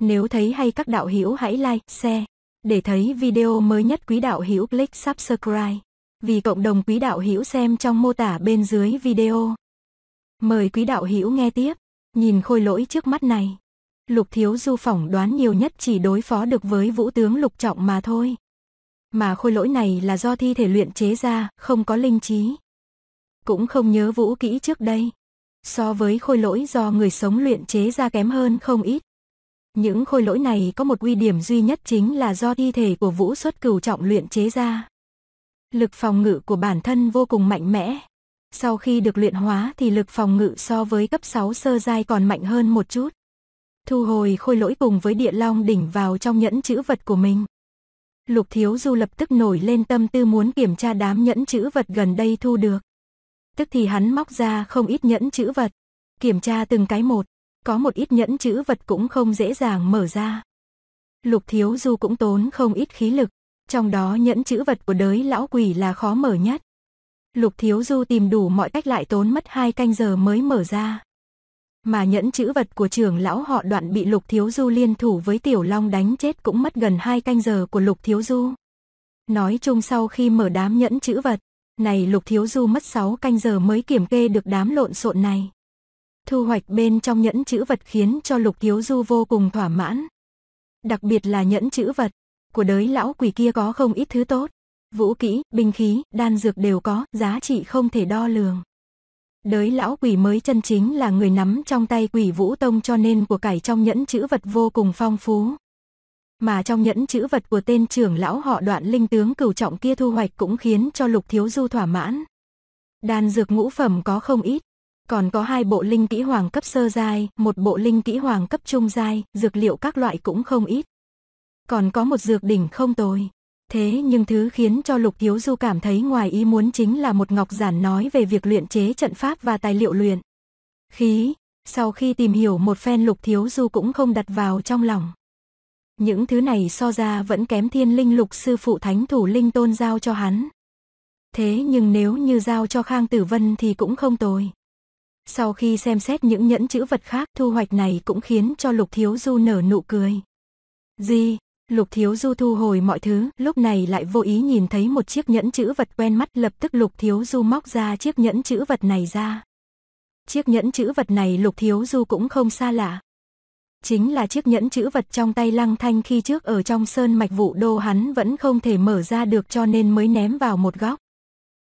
Nếu thấy hay các đạo hữu hãy like, share. Để thấy video mới nhất quý đạo hữu click subscribe. Vì cộng đồng quý đạo hữu xem trong mô tả bên dưới video. Mời quý đạo hữu nghe tiếp. Nhìn khôi lỗi trước mắt này. Lục thiếu du phỏng đoán nhiều nhất chỉ đối phó được với vũ tướng lục trọng mà thôi. Mà khôi lỗi này là do thi thể luyện chế ra, không có linh trí. Cũng không nhớ vũ kỹ trước đây. So với khôi lỗi do người sống luyện chế ra kém hơn không ít. Những khôi lỗi này có một ưu điểm duy nhất chính là do thi thể của vũ xuất cửu trọng luyện chế ra. Lực phòng ngự của bản thân vô cùng mạnh mẽ. Sau khi được luyện hóa thì lực phòng ngự so với cấp 6 sơ giai còn mạnh hơn một chút. Thu hồi khôi lỗi cùng với địa long đỉnh vào trong nhẫn chữ vật của mình. Lục Thiếu Du lập tức nổi lên tâm tư muốn kiểm tra đám nhẫn chữ vật gần đây thu được. Tức thì hắn móc ra không ít nhẫn chữ vật, kiểm tra từng cái một có một ít nhẫn chữ vật cũng không dễ dàng mở ra. Lục Thiếu Du cũng tốn không ít khí lực, trong đó nhẫn chữ vật của đới lão quỷ là khó mở nhất. Lục Thiếu Du tìm đủ mọi cách lại tốn mất hai canh giờ mới mở ra. Mà nhẫn chữ vật của trưởng lão họ đoạn bị Lục Thiếu Du liên thủ với Tiểu Long đánh chết cũng mất gần hai canh giờ của Lục Thiếu Du. Nói chung sau khi mở đám nhẫn chữ vật, này Lục Thiếu Du mất 6 canh giờ mới kiểm kê được đám lộn xộn này. Thu hoạch bên trong nhẫn chữ vật khiến cho Lục thiếu Du vô cùng thỏa mãn. Đặc biệt là nhẫn chữ vật, của đới lão quỷ kia có không ít thứ tốt. Vũ kỹ, binh khí, đan dược đều có, giá trị không thể đo lường. Đới lão quỷ mới chân chính là người nắm trong tay quỷ vũ tông cho nên của cải trong nhẫn chữ vật vô cùng phong phú. Mà trong nhẫn chữ vật của tên trưởng lão họ đoạn linh tướng cửu trọng kia thu hoạch cũng khiến cho lục thiếu du thỏa mãn. Đan dược ngũ phẩm có không ít, còn có hai bộ linh kỹ hoàng cấp sơ giai, một bộ linh kỹ hoàng cấp trung giai, dược liệu các loại cũng không ít. Còn có một dược đỉnh không tồi. Thế nhưng thứ khiến cho Lục thiếu Du cảm thấy ngoài ý muốn chính là một ngọc giản nói về việc luyện chế trận pháp và tài liệu luyện. Khí, sau khi tìm hiểu một phen Lục Thiếu Du cũng không đặt vào trong lòng. Những thứ này so ra vẫn kém thiên linh lục sư phụ thánh thủ linh tôn giao cho hắn. Thế nhưng nếu như giao cho Khang Tử Vân thì cũng không tồi. Sau khi xem xét những nhẫn chữ vật khác, thu hoạch này cũng khiến cho Lục Thiếu Du nở nụ cười. Gì? Lục Thiếu Du thu hồi mọi thứ, lúc này lại vô ý nhìn thấy một chiếc nhẫn chữ vật quen mắt, lập tức Lục Thiếu Du móc ra chiếc nhẫn chữ vật này ra. Chiếc nhẫn chữ vật này Lục Thiếu Du cũng không xa lạ. Chính là chiếc nhẫn chữ vật trong tay Lăng Thanh khi trước ở trong sơn mạch vụ đô hắn vẫn không thể mở ra được cho nên mới ném vào một góc.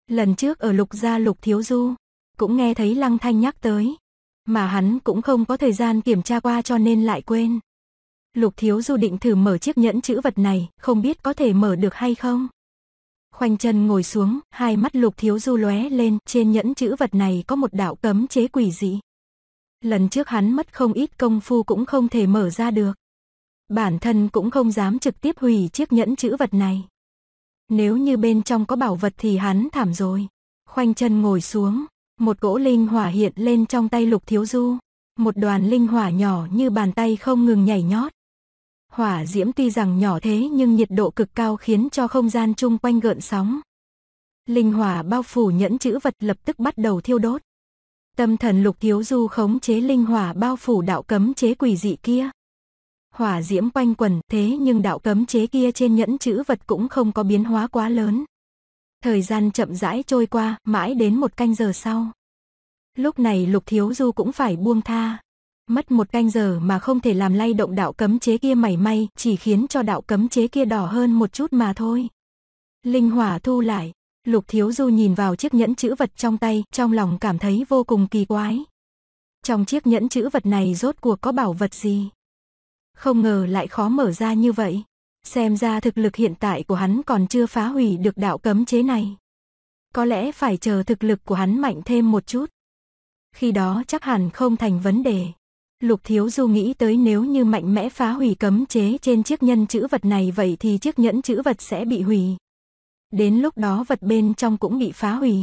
Lần trước ở Lục gia Lục Thiếu Du, cũng nghe thấy Lăng Thanh nhắc tới. Mà hắn cũng không có thời gian kiểm tra qua cho nên lại quên. Lục Thiếu Du định thử mở chiếc nhẫn chữ vật này, không biết có thể mở được hay không. Khoanh chân ngồi xuống, hai mắt Lục Thiếu Du lóe lên, trên nhẫn chữ vật này có một đạo cấm chế quỷ dị. Lần trước hắn mất không ít công phu cũng không thể mở ra được. Bản thân cũng không dám trực tiếp hủy chiếc nhẫn chữ vật này. Nếu như bên trong có bảo vật thì hắn thảm rồi. Khoanh chân ngồi xuống, một cỗ linh hỏa hiện lên trong tay lục thiếu du. Một đoàn linh hỏa nhỏ như bàn tay không ngừng nhảy nhót. Hỏa diễm tuy rằng nhỏ thế nhưng nhiệt độ cực cao khiến cho không gian chung quanh gợn sóng. Linh hỏa bao phủ nhẫn chữ vật lập tức bắt đầu thiêu đốt. Tâm thần lục thiếu du khống chế linh hỏa bao phủ đạo cấm chế quỷ dị kia. Hỏa diễm quanh quần thế nhưng đạo cấm chế kia trên nhẫn chữ vật cũng không có biến hóa quá lớn. Thời gian chậm rãi trôi qua, mãi đến một canh giờ sau. Lúc này Lục Thiếu Du cũng phải buông tha. Mất một canh giờ mà không thể làm lay động đạo cấm chế kia mảy may, chỉ khiến cho đạo cấm chế kia đỏ hơn một chút mà thôi. Linh hỏa thu lại, Lục Thiếu Du nhìn vào chiếc nhẫn chữ vật trong tay, trong lòng cảm thấy vô cùng kỳ quái. Trong chiếc nhẫn chữ vật này rốt cuộc có bảo vật gì? Không ngờ lại khó mở ra như vậy. Xem ra thực lực hiện tại của hắn còn chưa phá hủy được đạo cấm chế này. Có lẽ phải chờ thực lực của hắn mạnh thêm một chút. Khi đó chắc hẳn không thành vấn đề. Lục Thiếu Du nghĩ tới nếu như mạnh mẽ phá hủy cấm chế trên chiếc nhân chữ vật này vậy thì chiếc nhẫn chữ vật sẽ bị hủy. Đến lúc đó vật bên trong cũng bị phá hủy.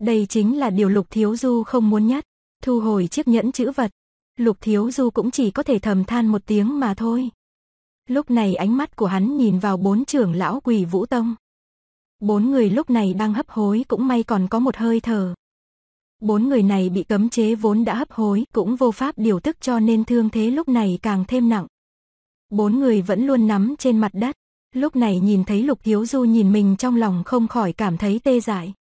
Đây chính là điều Lục Thiếu Du không muốn nhất. Thu hồi chiếc nhẫn chữ vật. Lục Thiếu Du cũng chỉ có thể thầm than một tiếng mà thôi. Lúc này ánh mắt của hắn nhìn vào bốn trưởng lão quỳ vũ tông. Bốn người lúc này đang hấp hối cũng may còn có một hơi thở. Bốn người này bị cấm chế vốn đã hấp hối cũng vô pháp điều tức cho nên thương thế lúc này càng thêm nặng. Bốn người vẫn luôn nắm trên mặt đất. Lúc này nhìn thấy Lục Hiếu Du nhìn mình trong lòng không khỏi cảm thấy tê dại.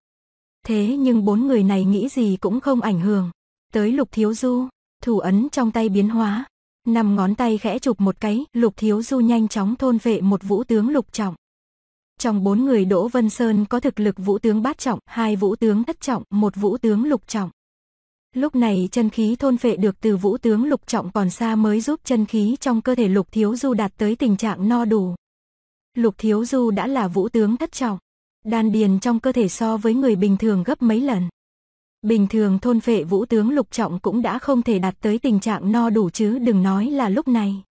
Thế nhưng bốn người này nghĩ gì cũng không ảnh hưởng. Tới Lục Thiếu Du, thủ ấn trong tay biến hóa, năm ngón tay khẽ chụp một cái, Lục Thiếu Du nhanh chóng thôn vệ một vũ tướng lục trọng. Trong bốn người Đỗ Vân Sơn có thực lực vũ tướng bát trọng, hai vũ tướng thất trọng, một vũ tướng lục trọng. Lúc này chân khí thôn vệ được từ vũ tướng lục trọng còn xa mới giúp chân khí trong cơ thể Lục Thiếu Du đạt tới tình trạng no đủ. Lục Thiếu Du đã là vũ tướng thất trọng. Đan điền trong cơ thể so với người bình thường gấp mấy lần bình thường thôn phệ vũ tướng lục trọng cũng đã không thể đạt tới tình trạng no đủ chứ đừng nói là lúc này.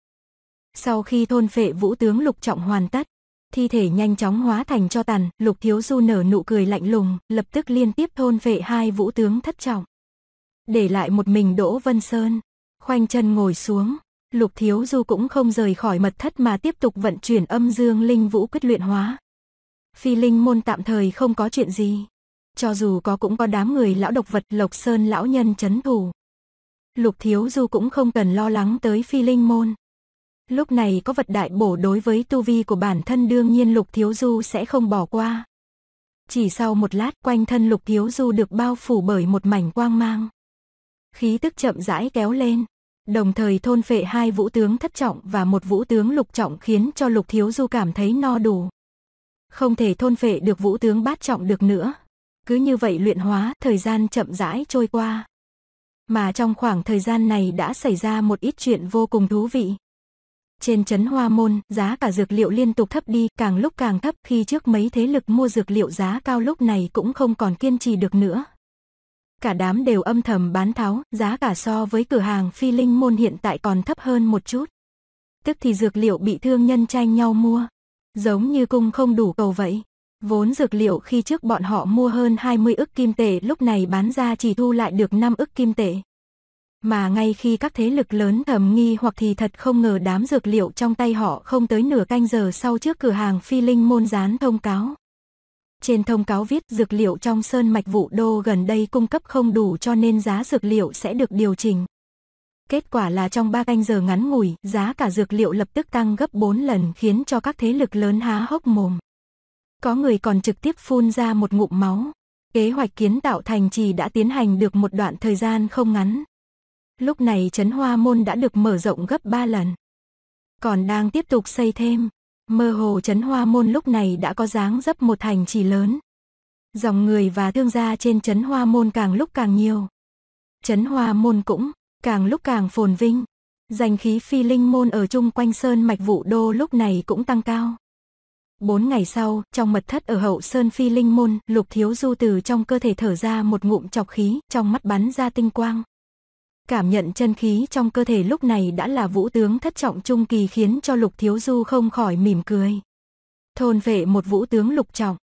Sau khi thôn phệ vũ tướng lục trọng hoàn tất, thi thể nhanh chóng hóa thành cho tàn, lục thiếu du nở nụ cười lạnh lùng, lập tức liên tiếp thôn phệ hai vũ tướng thất trọng. Để lại một mình Đỗ Vân Sơn, khoanh chân ngồi xuống, lục thiếu du cũng không rời khỏi mật thất mà tiếp tục vận chuyển âm dương linh vũ quyết luyện hóa. Phi linh môn tạm thời không có chuyện gì. Cho dù có cũng có đám người lão độc vật Lộc Sơn lão nhân chấn thủ. Lục Thiếu Du cũng không cần lo lắng tới phi linh môn. Lúc này có vật đại bổ đối với tu vi của bản thân đương nhiên Lục Thiếu Du sẽ không bỏ qua. Chỉ sau một lát quanh thân Lục Thiếu Du được bao phủ bởi một mảnh quang mang. Khí tức chậm rãi kéo lên, đồng thời thôn phệ hai vũ tướng thất trọng và một vũ tướng lục trọng khiến cho Lục Thiếu Du cảm thấy no đủ. Không thể thôn phệ được vũ tướng bát trọng được nữa, cứ như vậy luyện hóa, thời gian chậm rãi trôi qua. Mà trong khoảng thời gian này đã xảy ra một ít chuyện vô cùng thú vị. Trên chấn hoa môn, giá cả dược liệu liên tục thấp đi, càng lúc càng thấp khi trước mấy thế lực mua dược liệu giá cao lúc này cũng không còn kiên trì được nữa. Cả đám đều âm thầm bán tháo, giá cả so với cửa hàng phi linh môn hiện tại còn thấp hơn một chút. Tức thì dược liệu bị thương nhân tranh nhau mua, giống như cung không đủ cầu vậy. Vốn dược liệu khi trước bọn họ mua hơn 20 ức kim tệ lúc này bán ra chỉ thu lại được 5 ức kim tệ. Mà ngay khi các thế lực lớn thầm nghi hoặc thì thật không ngờ đám dược liệu trong tay họ không tới nửa canh giờ sau trước cửa hàng phi linh môn gián thông cáo. Trên thông cáo viết dược liệu trong sơn mạch vụ đô gần đây cung cấp không đủ cho nên giá dược liệu sẽ được điều chỉnh. Kết quả là trong 3 canh giờ ngắn ngủi, giá cả dược liệu lập tức tăng gấp 4 lần khiến cho các thế lực lớn há hốc mồm. Có người còn trực tiếp phun ra một ngụm máu. Kế hoạch kiến tạo thành trì đã tiến hành được một đoạn thời gian không ngắn. Lúc này chấn hoa môn đã được mở rộng gấp 3 lần. Còn đang tiếp tục xây thêm. Mơ hồ chấn hoa môn lúc này đã có dáng dấp một thành trì lớn. Dòng người và thương gia trên chấn hoa môn càng lúc càng nhiều. Chấn hoa môn cũng càng lúc càng phồn vinh. Dành khí phi linh môn ở chung quanh sơn mạch vụ đô lúc này cũng tăng cao. Bốn ngày sau, trong mật thất ở hậu sơn phi linh môn, lục thiếu du từ trong cơ thể thở ra một ngụm chọc khí, trong mắt bắn ra tinh quang. Cảm nhận chân khí trong cơ thể lúc này đã là vũ tướng thất trọng trung kỳ khiến cho lục thiếu du không khỏi mỉm cười. Thôn vệ một vũ tướng lục trọng.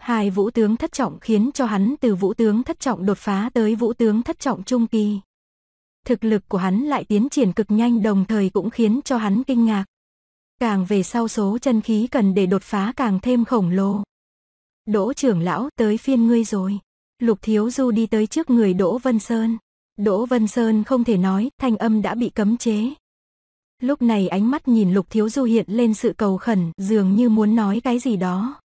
Hai vũ tướng thất trọng khiến cho hắn từ vũ tướng thất trọng đột phá tới vũ tướng thất trọng trung kỳ. Thực lực của hắn lại tiến triển cực nhanh đồng thời cũng khiến cho hắn kinh ngạc. Càng về sau số chân khí cần để đột phá càng thêm khổng lồ. Đỗ trưởng lão tới phiên ngươi rồi. Lục Thiếu Du đi tới trước người Đỗ Vân Sơn. Đỗ Vân Sơn không thể nói, thanh âm đã bị cấm chế. Lúc này ánh mắt nhìn Lục Thiếu Du hiện lên sự cầu khẩn, dường như muốn nói cái gì đó.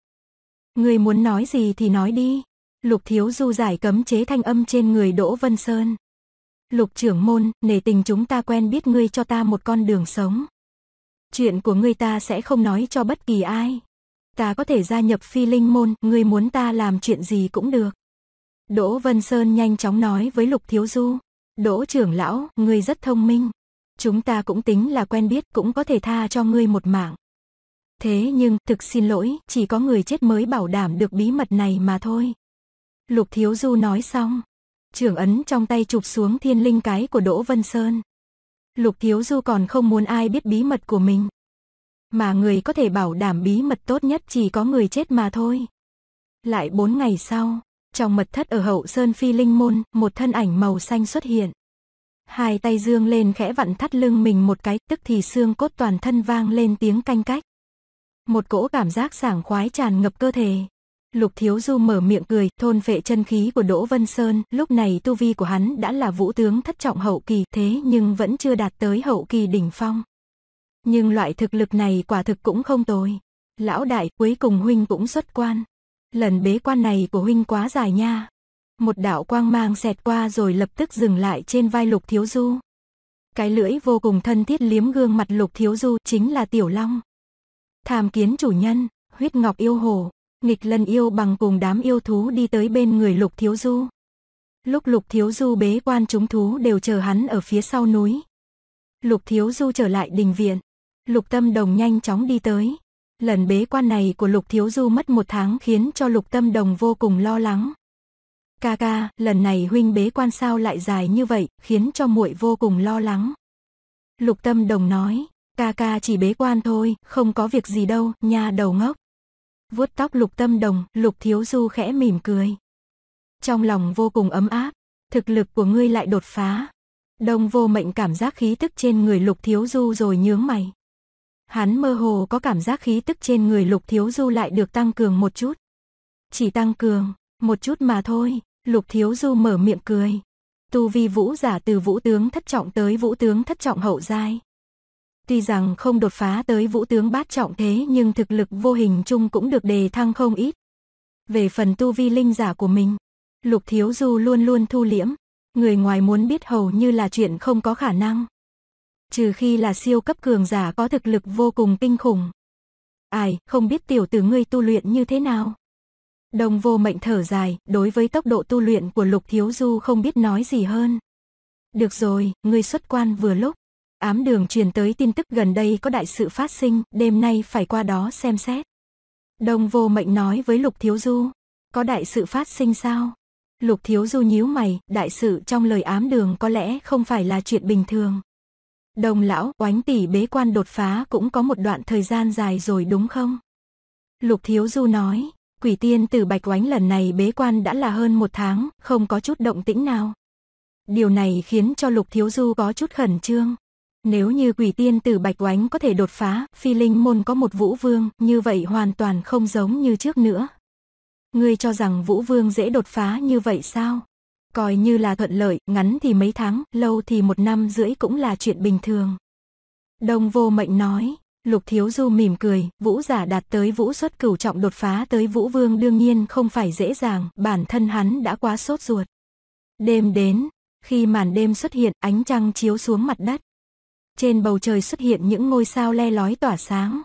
Ngươi muốn nói gì thì nói đi. Lục Thiếu Du giải cấm chế thanh âm trên người Đỗ Vân Sơn. Lục trưởng môn, nể tình chúng ta quen biết ngươi cho ta một con đường sống. Chuyện của ngươi ta sẽ không nói cho bất kỳ ai. Ta có thể gia nhập phi linh môn, ngươi muốn ta làm chuyện gì cũng được. Đỗ Vân Sơn nhanh chóng nói với Lục Thiếu Du. Đỗ trưởng lão, ngươi rất thông minh. Chúng ta cũng tính là quen biết cũng có thể tha cho ngươi một mạng. Thế nhưng, thực xin lỗi, chỉ có người chết mới bảo đảm được bí mật này mà thôi. Lục Thiếu Du nói xong. Trưởng ấn trong tay chụp xuống thiên linh cái của Đỗ Vân Sơn. Lục Thiếu Du còn không muốn ai biết bí mật của mình. Mà người có thể bảo đảm bí mật tốt nhất chỉ có người chết mà thôi. Lại bốn ngày sau, trong mật thất ở hậu sơn phi linh môn, một thân ảnh màu xanh xuất hiện. Hai tay dương lên khẽ vặn thắt lưng mình một cái, tức thì xương cốt toàn thân vang lên tiếng canh cách. Một cỗ cảm giác sảng khoái tràn ngập cơ thể, Lục Thiếu Du mở miệng cười, thôn vệ chân khí của Đỗ Vân Sơn, lúc này tu vi của hắn đã là vũ tướng thất trọng hậu kỳ, thế nhưng vẫn chưa đạt tới hậu kỳ đỉnh phong. Nhưng loại thực lực này quả thực cũng không tồi. Lão đại, cuối cùng huynh cũng xuất quan. Lần bế quan này của huynh quá dài nha. Một đạo quang mang xẹt qua rồi lập tức dừng lại trên vai Lục Thiếu Du. Cái lưỡi vô cùng thân thiết liếm gương mặt Lục Thiếu Du chính là Tiểu Long. Tham kiến chủ nhân, huyết ngọc yêu hồ nghịch lân yêu bằng cùng đám yêu thú đi tới bên người lục thiếu du. Lúc lục thiếu du bế quan chúng thú đều chờ hắn ở phía sau núi. Lục thiếu du trở lại đình viện. Lục tâm đồng nhanh chóng đi tới. Lần bế quan này của lục thiếu du mất một tháng khiến cho lục tâm đồng vô cùng lo lắng. Ca ca, lần này huynh bế quan sao lại dài như vậy, khiến cho muội vô cùng lo lắng. Lục tâm đồng nói, ca ca chỉ bế quan thôi, không có việc gì đâu, nha đầu ngốc vuốt tóc lục tâm đồng, lục thiếu du khẽ mỉm cười. Trong lòng vô cùng ấm áp, thực lực của ngươi lại đột phá. Đông vô mệnh cảm giác khí tức trên người lục thiếu du rồi nhướng mày. Hắn mơ hồ có cảm giác khí tức trên người lục thiếu du lại được tăng cường một chút. Chỉ tăng cường, một chút mà thôi, lục thiếu du mở miệng cười. Tu vi vũ giả từ vũ tướng thất trọng tới vũ tướng thất trọng hậu giai. Tuy rằng không đột phá tới vũ tướng bát trọng thế nhưng thực lực vô hình chung cũng được đề thăng không ít. Về phần tu vi linh giả của mình, Lục Thiếu Du luôn luôn thu liễm, người ngoài muốn biết hầu như là chuyện không có khả năng. Trừ khi là siêu cấp cường giả có thực lực vô cùng kinh khủng. Ai, không biết tiểu tử ngươi tu luyện như thế nào? Đồng vô mệnh thở dài, đối với tốc độ tu luyện của Lục Thiếu Du không biết nói gì hơn. Được rồi, ngươi xuất quan vừa lúc. Ám đường truyền tới tin tức gần đây có đại sự phát sinh, đêm nay phải qua đó xem xét. Đông vô mệnh nói với Lục Thiếu Du, có đại sự phát sinh sao? Lục Thiếu Du nhíu mày, đại sự trong lời ám đường có lẽ không phải là chuyện bình thường. Đồng lão, oánh tỷ bế quan đột phá cũng có một đoạn thời gian dài rồi đúng không? Lục Thiếu Du nói, quỷ tiên từ bạch oánh lần này bế quan đã là hơn một tháng, không có chút động tĩnh nào. Điều này khiến cho Lục Thiếu Du có chút khẩn trương. Nếu như quỷ tiên tử Bạch Oánh có thể đột phá, phi linh môn có một vũ vương, như vậy hoàn toàn không giống như trước nữa. Ngươi cho rằng vũ vương dễ đột phá như vậy sao? Coi như là thuận lợi, ngắn thì mấy tháng, lâu thì một năm rưỡi cũng là chuyện bình thường. Đông vô mệnh nói, lục thiếu du mỉm cười, vũ giả đạt tới vũ xuất cửu trọng đột phá tới vũ vương đương nhiên không phải dễ dàng, bản thân hắn đã quá sốt ruột. Đêm đến, khi màn đêm xuất hiện ánh trăng chiếu xuống mặt đất. Trên bầu trời xuất hiện những ngôi sao le lói tỏa sáng.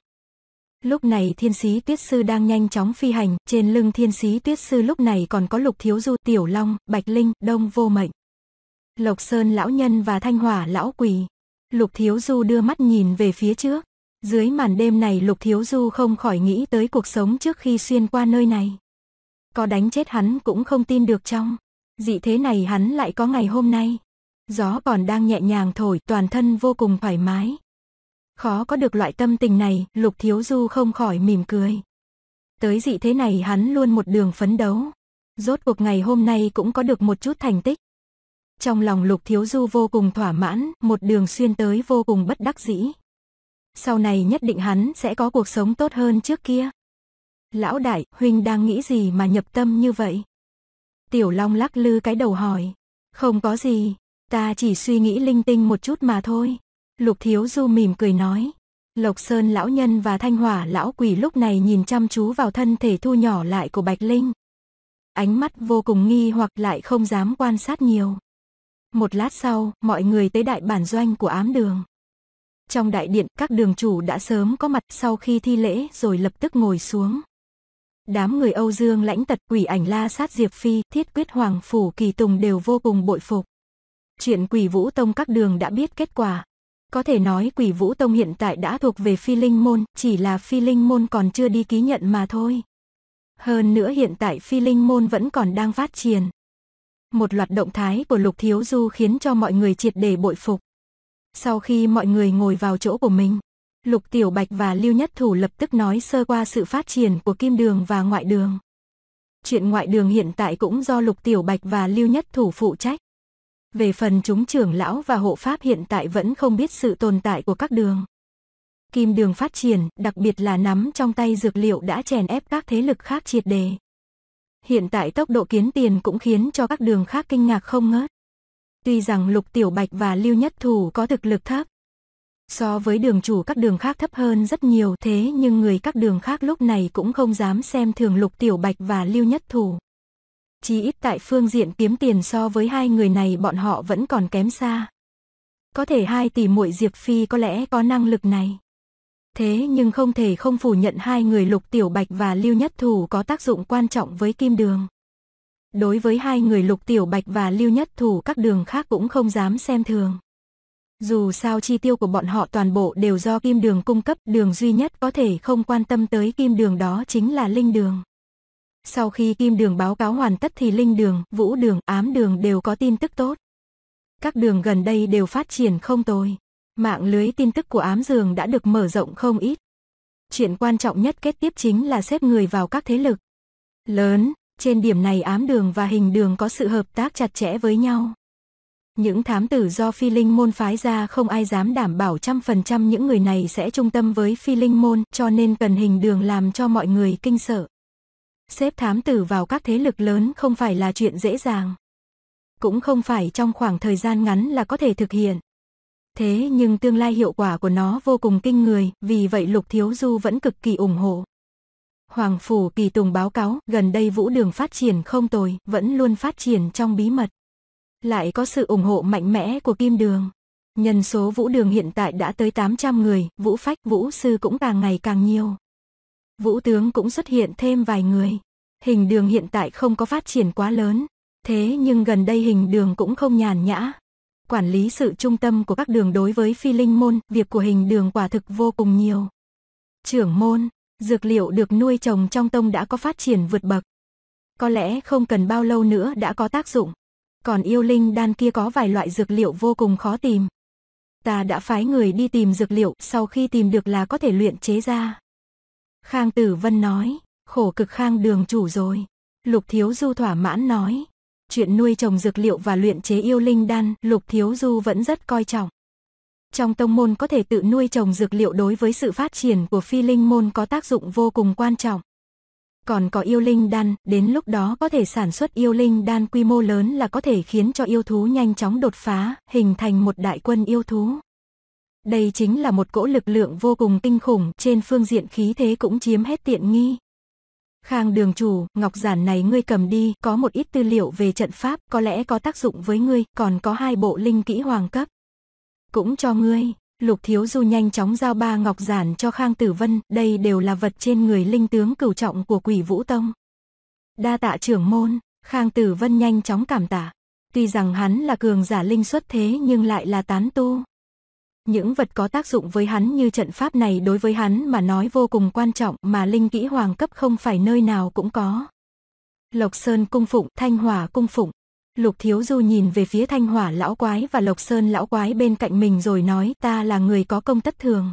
Lúc này thiên sĩ tuyết sư đang nhanh chóng phi hành, trên lưng thiên sĩ tuyết sư lúc này còn có lục thiếu du tiểu long, bạch linh, đông vô mệnh. Lộc Sơn lão nhân và thanh hỏa lão quỳ. Lục thiếu du đưa mắt nhìn về phía trước. Dưới màn đêm này lục thiếu du không khỏi nghĩ tới cuộc sống trước khi xuyên qua nơi này. Có đánh chết hắn cũng không tin được trong. Dị thế này hắn lại có ngày hôm nay gió còn đang nhẹ nhàng thổi, toàn thân vô cùng thoải mái. Khó có được loại tâm tình này, Lục Thiếu Du không khỏi mỉm cười. Tới dị thế này hắn luôn một đường phấn đấu. Rốt cuộc ngày hôm nay cũng có được một chút thành tích. Trong lòng Lục Thiếu Du vô cùng thỏa mãn, một đường xuyên tới vô cùng bất đắc dĩ. Sau này nhất định hắn sẽ có cuộc sống tốt hơn trước kia. Lão đại, huynh đang nghĩ gì mà nhập tâm như vậy? Tiểu Long lắc lư cái đầu hỏi. Không có gì, Ta chỉ suy nghĩ linh tinh một chút mà thôi. Lục Thiếu Du mỉm cười nói. Lộc Sơn lão nhân và Thanh Hỏa lão quỷ lúc này nhìn chăm chú vào thân thể thu nhỏ lại của Bạch Linh. Ánh mắt vô cùng nghi hoặc lại không dám quan sát nhiều. Một lát sau, mọi người tới đại bản doanh của ám đường. Trong đại điện, các đường chủ đã sớm có mặt sau khi thi lễ rồi lập tức ngồi xuống. Đám người Âu Dương lãnh tật quỷ ảnh la sát Diệp Phi, thiết quyết Hoàng Phủ Kỳ Tùng đều vô cùng bội phục. Chuyện quỷ vũ tông các đường đã biết kết quả. Có thể nói quỷ vũ tông hiện tại đã thuộc về phi linh môn, chỉ là phi linh môn còn chưa đi ký nhận mà thôi. Hơn nữa hiện tại phi linh môn vẫn còn đang phát triển. Một loạt động thái của Lục Thiếu Du khiến cho mọi người triệt để bội phục. Sau khi mọi người ngồi vào chỗ của mình, Lục Tiểu Bạch và Lưu Nhất Thủ lập tức nói sơ qua sự phát triển của Kim Đường và Ngoại Đường. Chuyện Ngoại Đường hiện tại cũng do Lục Tiểu Bạch và Lưu Nhất Thủ phụ trách. Về phần chúng trưởng lão và hộ pháp hiện tại vẫn không biết sự tồn tại của các đường. Kim đường phát triển, đặc biệt là nắm trong tay dược liệu đã chèn ép các thế lực khác triệt đề. Hiện tại tốc độ kiến tiền cũng khiến cho các đường khác kinh ngạc không ngớt. Tuy rằng Lục Tiểu Bạch và Lưu Nhất Thù có thực lực thấp, so với đường chủ các đường khác thấp hơn rất nhiều thế nhưng người các đường khác lúc này cũng không dám xem thường Lục Tiểu Bạch và Lưu Nhất Thù chí ít tại phương diện kiếm tiền so với hai người này bọn họ vẫn còn kém xa. Có thể hai tỷ muội Diệp Phi có lẽ có năng lực này. Thế nhưng không thể không phủ nhận hai người Lục Tiểu Bạch và Lưu Nhất Thủ có tác dụng quan trọng với Kim Đường. Đối với hai người Lục Tiểu Bạch và Lưu Nhất Thủ các đường khác cũng không dám xem thường. Dù sao chi tiêu của bọn họ toàn bộ đều do kim đường cung cấp, đường duy nhất có thể không quan tâm tới kim đường đó chính là linh đường. Sau khi kim đường báo cáo hoàn tất thì linh đường, vũ đường, ám đường đều có tin tức tốt. Các đường gần đây đều phát triển không tồi. Mạng lưới tin tức của ám dường đã được mở rộng không ít. Chuyện quan trọng nhất kết tiếp chính là xếp người vào các thế lực lớn, trên điểm này ám đường và hình đường có sự hợp tác chặt chẽ với nhau. Những thám tử do phi linh môn phái ra không ai dám đảm bảo trăm phần trăm những người này sẽ trung tâm với phi linh môn cho nên cần hình đường làm cho mọi người kinh sợ. Xếp thám tử vào các thế lực lớn không phải là chuyện dễ dàng. Cũng không phải trong khoảng thời gian ngắn là có thể thực hiện. Thế nhưng tương lai hiệu quả của nó vô cùng kinh người, vì vậy Lục Thiếu Du vẫn cực kỳ ủng hộ. Hoàng Phủ Kỳ Tùng báo cáo, gần đây vũ đường phát triển không tồi, vẫn luôn phát triển trong bí mật. Lại có sự ủng hộ mạnh mẽ của Kim Đường. Nhân số vũ đường hiện tại đã tới 800 người, vũ phách vũ sư cũng càng ngày càng nhiều. Vũ tướng cũng xuất hiện thêm vài người. Hình đường hiện tại không có phát triển quá lớn, thế nhưng gần đây hình đường cũng không nhàn nhã. Quản lý sự trung tâm của các đường đối với phi linh môn, việc của hình đường quả thực vô cùng nhiều. Trưởng môn, dược liệu được nuôi trồng trong tông đã có phát triển vượt bậc. Có lẽ không cần bao lâu nữa đã có tác dụng. Còn yêu linh đan kia có vài loại dược liệu vô cùng khó tìm. Ta đã phái người đi tìm dược liệu, sau khi tìm được là có thể luyện chế ra. Khang Tử Vân nói, khổ cực Khang đường chủ rồi. Lục Thiếu Du thỏa mãn nói, chuyện nuôi trồng dược liệu và luyện chế yêu linh đan, Lục Thiếu Du vẫn rất coi trọng. Trong tông môn có thể tự nuôi trồng dược liệu đối với sự phát triển của phi linh môn có tác dụng vô cùng quan trọng. Còn có yêu linh đan, đến lúc đó có thể sản xuất yêu linh đan quy mô lớn là có thể khiến cho yêu thú nhanh chóng đột phá, hình thành một đại quân yêu thú. Đây chính là một cỗ lực lượng vô cùng tinh khủng, trên phương diện khí thế cũng chiếm hết tiện nghi. Khang đường chủ, ngọc giản này ngươi cầm đi, có một ít tư liệu về trận pháp, có lẽ có tác dụng với ngươi, còn có hai bộ linh kỹ hoàng cấp. Cũng cho ngươi, lục thiếu du nhanh chóng giao ba ngọc giản cho Khang Tử Vân, đây đều là vật trên người linh tướng cửu trọng của quỷ vũ tông. Đa tạ trưởng môn, Khang Tử Vân nhanh chóng cảm tạ. Tuy rằng hắn là cường giả linh xuất thế nhưng lại là tán tu. Những vật có tác dụng với hắn như trận pháp này đối với hắn mà nói vô cùng quan trọng mà linh kỹ hoàng cấp không phải nơi nào cũng có. Lộc Sơn cung phụng, Thanh Hỏa cung phụng. Lục Thiếu Du nhìn về phía Thanh Hỏa lão quái và Lộc Sơn lão quái bên cạnh mình rồi nói ta là người có công tất thường.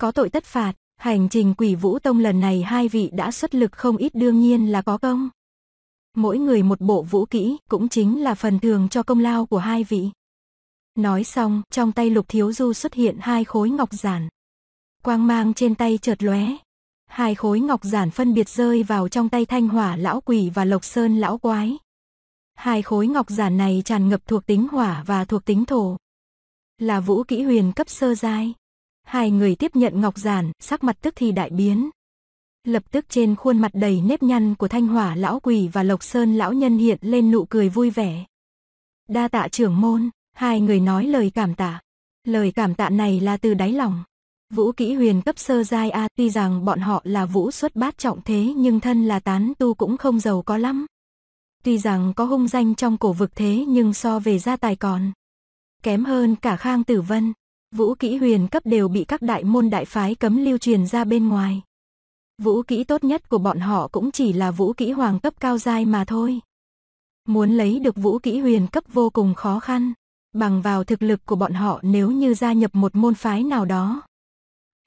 Có tội tất phạt, hành trình quỷ vũ tông lần này hai vị đã xuất lực không ít đương nhiên là có công. Mỗi người một bộ vũ kỹ cũng chính là phần thường cho công lao của hai vị. Nói xong, trong tay Lục Thiếu Du xuất hiện hai khối ngọc giản. Quang mang trên tay chợt lóe. Hai khối ngọc giản phân biệt rơi vào trong tay Thanh Hỏa lão quỷ và Lộc Sơn lão quái. Hai khối ngọc giản này tràn ngập thuộc tính hỏa và thuộc tính thổ. Là vũ kỹ huyền cấp sơ giai. Hai người tiếp nhận ngọc giản, sắc mặt tức thì đại biến. Lập tức trên khuôn mặt đầy nếp nhăn của Thanh Hỏa lão quỷ và Lộc Sơn lão nhân hiện lên nụ cười vui vẻ. Đa tạ trưởng môn, Hai người nói lời cảm tạ. Lời cảm tạ này là từ đáy lòng. Vũ kỹ huyền cấp sơ giai A tuy rằng bọn họ là vũ xuất bát trọng thế nhưng thân là tán tu cũng không giàu có lắm. Tuy rằng có hung danh trong cổ vực thế nhưng so về gia tài còn. Kém hơn cả Khang Tử Vân. Vũ kỹ huyền cấp đều bị các đại môn đại phái cấm lưu truyền ra bên ngoài. Vũ kỹ tốt nhất của bọn họ cũng chỉ là vũ kỹ hoàng cấp cao giai mà thôi. Muốn lấy được vũ kỹ huyền cấp vô cùng khó khăn bằng vào thực lực của bọn họ nếu như gia nhập một môn phái nào đó.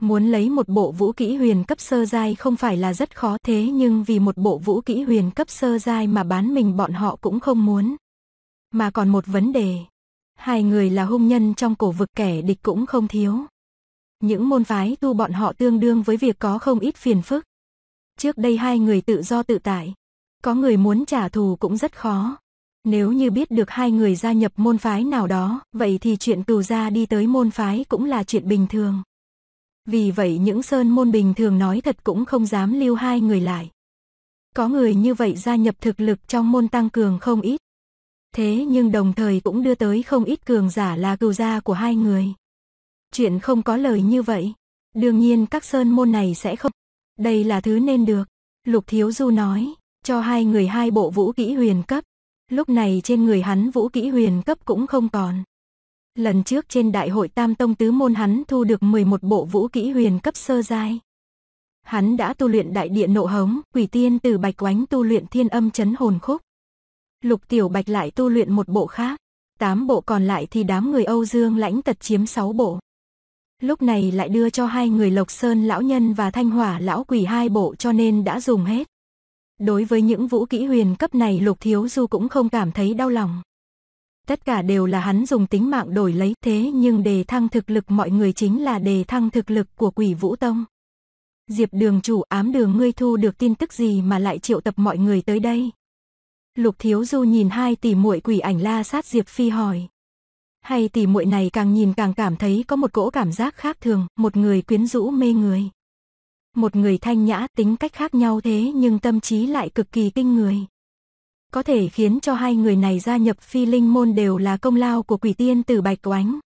Muốn lấy một bộ vũ kỹ huyền cấp sơ giai không phải là rất khó thế nhưng vì một bộ vũ kỹ huyền cấp sơ giai mà bán mình bọn họ cũng không muốn. Mà còn một vấn đề, hai người là hung nhân trong cổ vực kẻ địch cũng không thiếu. Những môn phái tu bọn họ tương đương với việc có không ít phiền phức. Trước đây hai người tự do tự tại, có người muốn trả thù cũng rất khó. Nếu như biết được hai người gia nhập môn phái nào đó, vậy thì chuyện cừu gia đi tới môn phái cũng là chuyện bình thường. Vì vậy những sơn môn bình thường nói thật cũng không dám lưu hai người lại. Có người như vậy gia nhập thực lực trong môn tăng cường không ít. Thế nhưng đồng thời cũng đưa tới không ít cường giả là cừu gia của hai người. Chuyện không có lời như vậy. Đương nhiên các sơn môn này sẽ không. Đây là thứ nên được. Lục Thiếu Du nói, cho hai người hai bộ vũ kỹ huyền cấp lúc này trên người hắn vũ kỹ huyền cấp cũng không còn. Lần trước trên đại hội tam tông tứ môn hắn thu được 11 bộ vũ kỹ huyền cấp sơ giai. Hắn đã tu luyện đại địa nộ hống, quỷ tiên từ bạch quánh tu luyện thiên âm chấn hồn khúc. Lục tiểu bạch lại tu luyện một bộ khác. Tám bộ còn lại thì đám người Âu Dương lãnh tật chiếm sáu bộ. Lúc này lại đưa cho hai người Lộc Sơn lão nhân và Thanh Hỏa lão quỷ hai bộ cho nên đã dùng hết. Đối với những vũ kỹ huyền cấp này Lục Thiếu Du cũng không cảm thấy đau lòng. Tất cả đều là hắn dùng tính mạng đổi lấy thế nhưng đề thăng thực lực mọi người chính là đề thăng thực lực của quỷ vũ tông. Diệp đường chủ ám đường ngươi thu được tin tức gì mà lại triệu tập mọi người tới đây. Lục thiếu du nhìn hai tỷ muội quỷ ảnh la sát Diệp Phi hỏi. Hay tỷ muội này càng nhìn càng cảm thấy có một cỗ cảm giác khác thường, một người quyến rũ mê người một người thanh nhã tính cách khác nhau thế nhưng tâm trí lại cực kỳ kinh người. Có thể khiến cho hai người này gia nhập phi linh môn đều là công lao của quỷ tiên từ Bạch Oánh.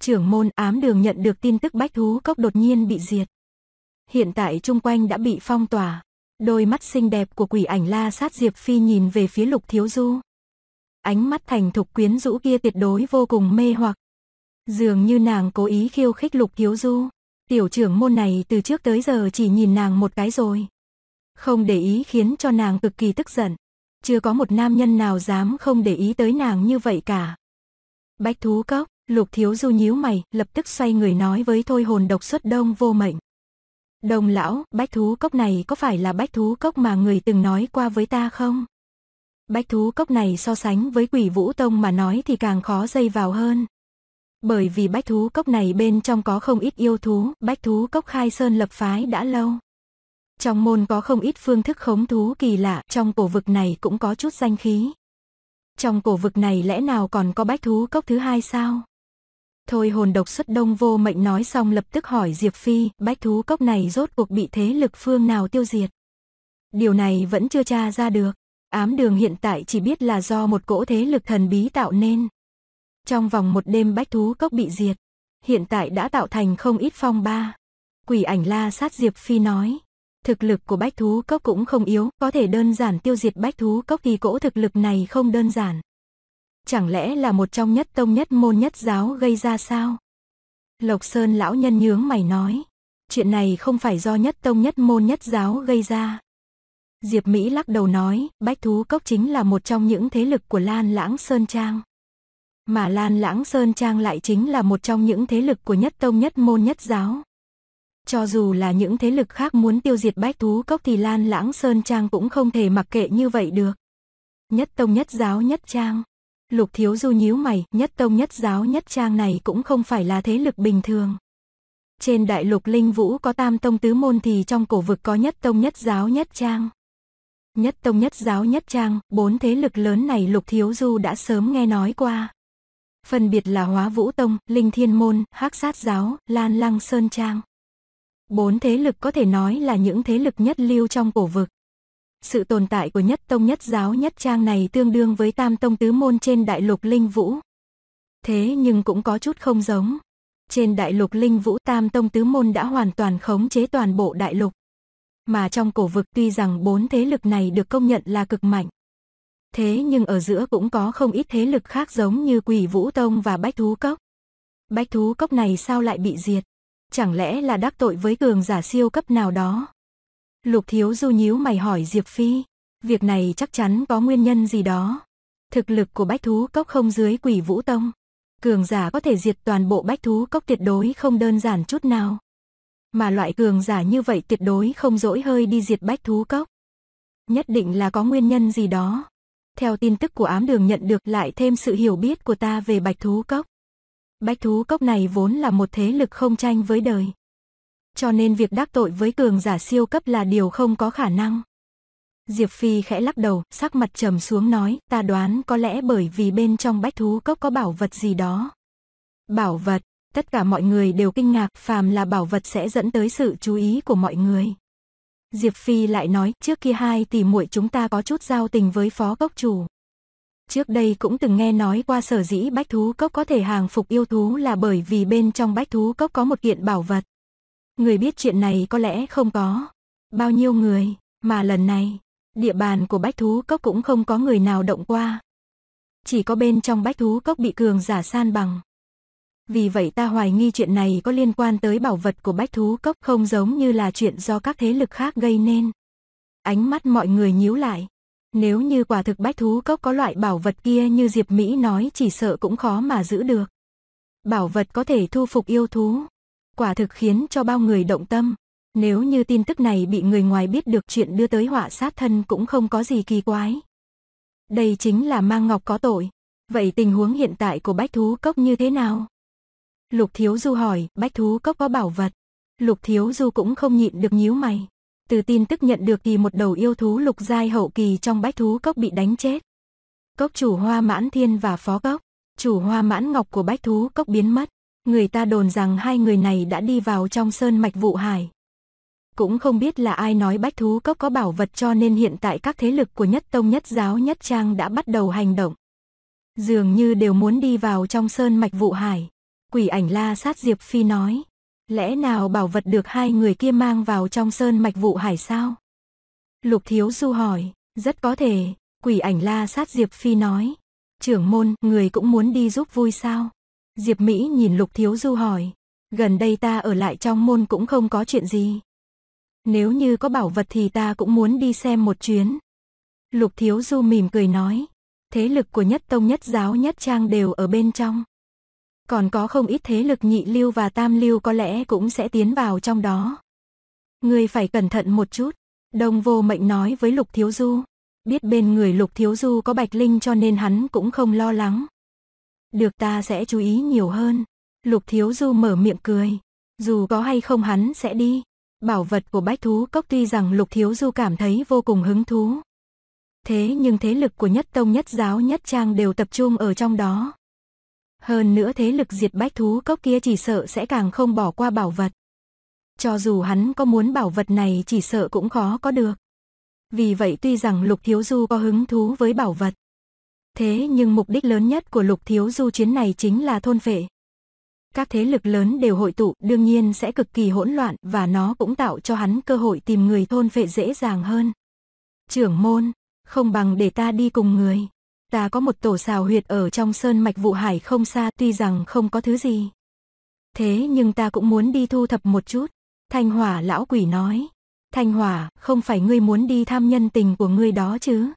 Trưởng môn ám đường nhận được tin tức bách thú cốc đột nhiên bị diệt. Hiện tại chung quanh đã bị phong tỏa. Đôi mắt xinh đẹp của quỷ ảnh la sát Diệp Phi nhìn về phía lục thiếu du. Ánh mắt thành thục quyến rũ kia tuyệt đối vô cùng mê hoặc. Dường như nàng cố ý khiêu khích lục thiếu du. Tiểu trưởng môn này từ trước tới giờ chỉ nhìn nàng một cái rồi. Không để ý khiến cho nàng cực kỳ tức giận. Chưa có một nam nhân nào dám không để ý tới nàng như vậy cả. Bách thú cốc, lục thiếu du nhíu mày, lập tức xoay người nói với thôi hồn độc xuất đông vô mệnh. Đồng lão, bách thú cốc này có phải là bách thú cốc mà người từng nói qua với ta không? Bách thú cốc này so sánh với quỷ vũ tông mà nói thì càng khó dây vào hơn bởi vì bách thú cốc này bên trong có không ít yêu thú, bách thú cốc khai sơn lập phái đã lâu. Trong môn có không ít phương thức khống thú kỳ lạ, trong cổ vực này cũng có chút danh khí. Trong cổ vực này lẽ nào còn có bách thú cốc thứ hai sao? Thôi hồn độc xuất đông vô mệnh nói xong lập tức hỏi Diệp Phi, bách thú cốc này rốt cuộc bị thế lực phương nào tiêu diệt. Điều này vẫn chưa tra ra được. Ám đường hiện tại chỉ biết là do một cỗ thế lực thần bí tạo nên. Trong vòng một đêm bách thú cốc bị diệt, hiện tại đã tạo thành không ít phong ba. Quỷ ảnh la sát Diệp Phi nói, thực lực của bách thú cốc cũng không yếu, có thể đơn giản tiêu diệt bách thú cốc thì cỗ thực lực này không đơn giản. Chẳng lẽ là một trong nhất tông nhất môn nhất giáo gây ra sao? Lộc Sơn lão nhân nhướng mày nói, chuyện này không phải do nhất tông nhất môn nhất giáo gây ra. Diệp Mỹ lắc đầu nói, Bách Thú Cốc chính là một trong những thế lực của Lan Lãng Sơn Trang mà Lan Lãng Sơn Trang lại chính là một trong những thế lực của nhất tông nhất môn nhất giáo. Cho dù là những thế lực khác muốn tiêu diệt bách thú cốc thì Lan Lãng Sơn Trang cũng không thể mặc kệ như vậy được. Nhất tông nhất giáo nhất trang. Lục Thiếu Du nhíu mày, nhất tông nhất giáo nhất trang này cũng không phải là thế lực bình thường. Trên đại lục linh vũ có tam tông tứ môn thì trong cổ vực có nhất tông nhất giáo nhất trang. Nhất tông nhất giáo nhất trang, bốn thế lực lớn này Lục Thiếu Du đã sớm nghe nói qua phân biệt là Hóa Vũ Tông, Linh Thiên Môn, Hắc Sát Giáo, Lan Lăng Sơn Trang. Bốn thế lực có thể nói là những thế lực nhất lưu trong cổ vực. Sự tồn tại của nhất tông nhất giáo nhất trang này tương đương với tam tông tứ môn trên đại lục Linh Vũ. Thế nhưng cũng có chút không giống. Trên đại lục Linh Vũ tam tông tứ môn đã hoàn toàn khống chế toàn bộ đại lục. Mà trong cổ vực tuy rằng bốn thế lực này được công nhận là cực mạnh thế nhưng ở giữa cũng có không ít thế lực khác giống như Quỷ Vũ Tông và Bách Thú Cốc. Bách Thú Cốc này sao lại bị diệt? Chẳng lẽ là đắc tội với cường giả siêu cấp nào đó? Lục Thiếu Du nhíu mày hỏi Diệp Phi, việc này chắc chắn có nguyên nhân gì đó. Thực lực của Bách Thú Cốc không dưới Quỷ Vũ Tông. Cường giả có thể diệt toàn bộ Bách Thú Cốc tuyệt đối không đơn giản chút nào. Mà loại cường giả như vậy tuyệt đối không dỗi hơi đi diệt Bách Thú Cốc. Nhất định là có nguyên nhân gì đó theo tin tức của ám đường nhận được lại thêm sự hiểu biết của ta về bạch thú cốc. Bạch thú cốc này vốn là một thế lực không tranh với đời. Cho nên việc đắc tội với cường giả siêu cấp là điều không có khả năng. Diệp Phi khẽ lắc đầu, sắc mặt trầm xuống nói, ta đoán có lẽ bởi vì bên trong bách thú cốc có bảo vật gì đó. Bảo vật, tất cả mọi người đều kinh ngạc, phàm là bảo vật sẽ dẫn tới sự chú ý của mọi người. Diệp Phi lại nói, trước kia hai tỷ muội chúng ta có chút giao tình với phó cốc chủ. Trước đây cũng từng nghe nói qua sở dĩ bách thú cốc có thể hàng phục yêu thú là bởi vì bên trong bách thú cốc có một kiện bảo vật. Người biết chuyện này có lẽ không có. Bao nhiêu người, mà lần này, địa bàn của bách thú cốc cũng không có người nào động qua. Chỉ có bên trong bách thú cốc bị cường giả san bằng. Vì vậy ta hoài nghi chuyện này có liên quan tới bảo vật của bách thú cốc không giống như là chuyện do các thế lực khác gây nên. Ánh mắt mọi người nhíu lại. Nếu như quả thực bách thú cốc có loại bảo vật kia như Diệp Mỹ nói chỉ sợ cũng khó mà giữ được. Bảo vật có thể thu phục yêu thú. Quả thực khiến cho bao người động tâm. Nếu như tin tức này bị người ngoài biết được chuyện đưa tới họa sát thân cũng không có gì kỳ quái. Đây chính là mang ngọc có tội. Vậy tình huống hiện tại của bách thú cốc như thế nào? Lục Thiếu Du hỏi, bách thú cốc có bảo vật. Lục Thiếu Du cũng không nhịn được nhíu mày. Từ tin tức nhận được thì một đầu yêu thú lục giai hậu kỳ trong bách thú cốc bị đánh chết. Cốc chủ hoa mãn thiên và phó cốc, chủ hoa mãn ngọc của bách thú cốc biến mất. Người ta đồn rằng hai người này đã đi vào trong sơn mạch vụ hải. Cũng không biết là ai nói bách thú cốc có bảo vật cho nên hiện tại các thế lực của nhất tông nhất giáo nhất trang đã bắt đầu hành động. Dường như đều muốn đi vào trong sơn mạch vụ hải quỷ ảnh la sát Diệp Phi nói. Lẽ nào bảo vật được hai người kia mang vào trong sơn mạch vụ hải sao? Lục Thiếu Du hỏi, rất có thể, quỷ ảnh la sát Diệp Phi nói. Trưởng môn, người cũng muốn đi giúp vui sao? Diệp Mỹ nhìn Lục Thiếu Du hỏi, gần đây ta ở lại trong môn cũng không có chuyện gì. Nếu như có bảo vật thì ta cũng muốn đi xem một chuyến. Lục Thiếu Du mỉm cười nói, thế lực của nhất tông nhất giáo nhất trang đều ở bên trong còn có không ít thế lực nhị lưu và tam lưu có lẽ cũng sẽ tiến vào trong đó. người phải cẩn thận một chút, đồng vô mệnh nói với Lục Thiếu Du. Biết bên người Lục Thiếu Du có Bạch Linh cho nên hắn cũng không lo lắng. Được ta sẽ chú ý nhiều hơn. Lục Thiếu Du mở miệng cười. Dù có hay không hắn sẽ đi. Bảo vật của bách thú cốc tuy rằng Lục Thiếu Du cảm thấy vô cùng hứng thú. Thế nhưng thế lực của nhất tông nhất giáo nhất trang đều tập trung ở trong đó. Hơn nữa thế lực diệt bách thú cốc kia chỉ sợ sẽ càng không bỏ qua bảo vật. Cho dù hắn có muốn bảo vật này chỉ sợ cũng khó có được. Vì vậy tuy rằng Lục Thiếu Du có hứng thú với bảo vật. Thế nhưng mục đích lớn nhất của Lục Thiếu Du chuyến này chính là thôn phệ. Các thế lực lớn đều hội tụ đương nhiên sẽ cực kỳ hỗn loạn và nó cũng tạo cho hắn cơ hội tìm người thôn phệ dễ dàng hơn. Trưởng môn, không bằng để ta đi cùng người. Ta có một tổ xào huyệt ở trong sơn mạch vụ hải không xa tuy rằng không có thứ gì. Thế nhưng ta cũng muốn đi thu thập một chút. Thanh hỏa lão quỷ nói. Thanh hỏa, không phải ngươi muốn đi tham nhân tình của ngươi đó chứ.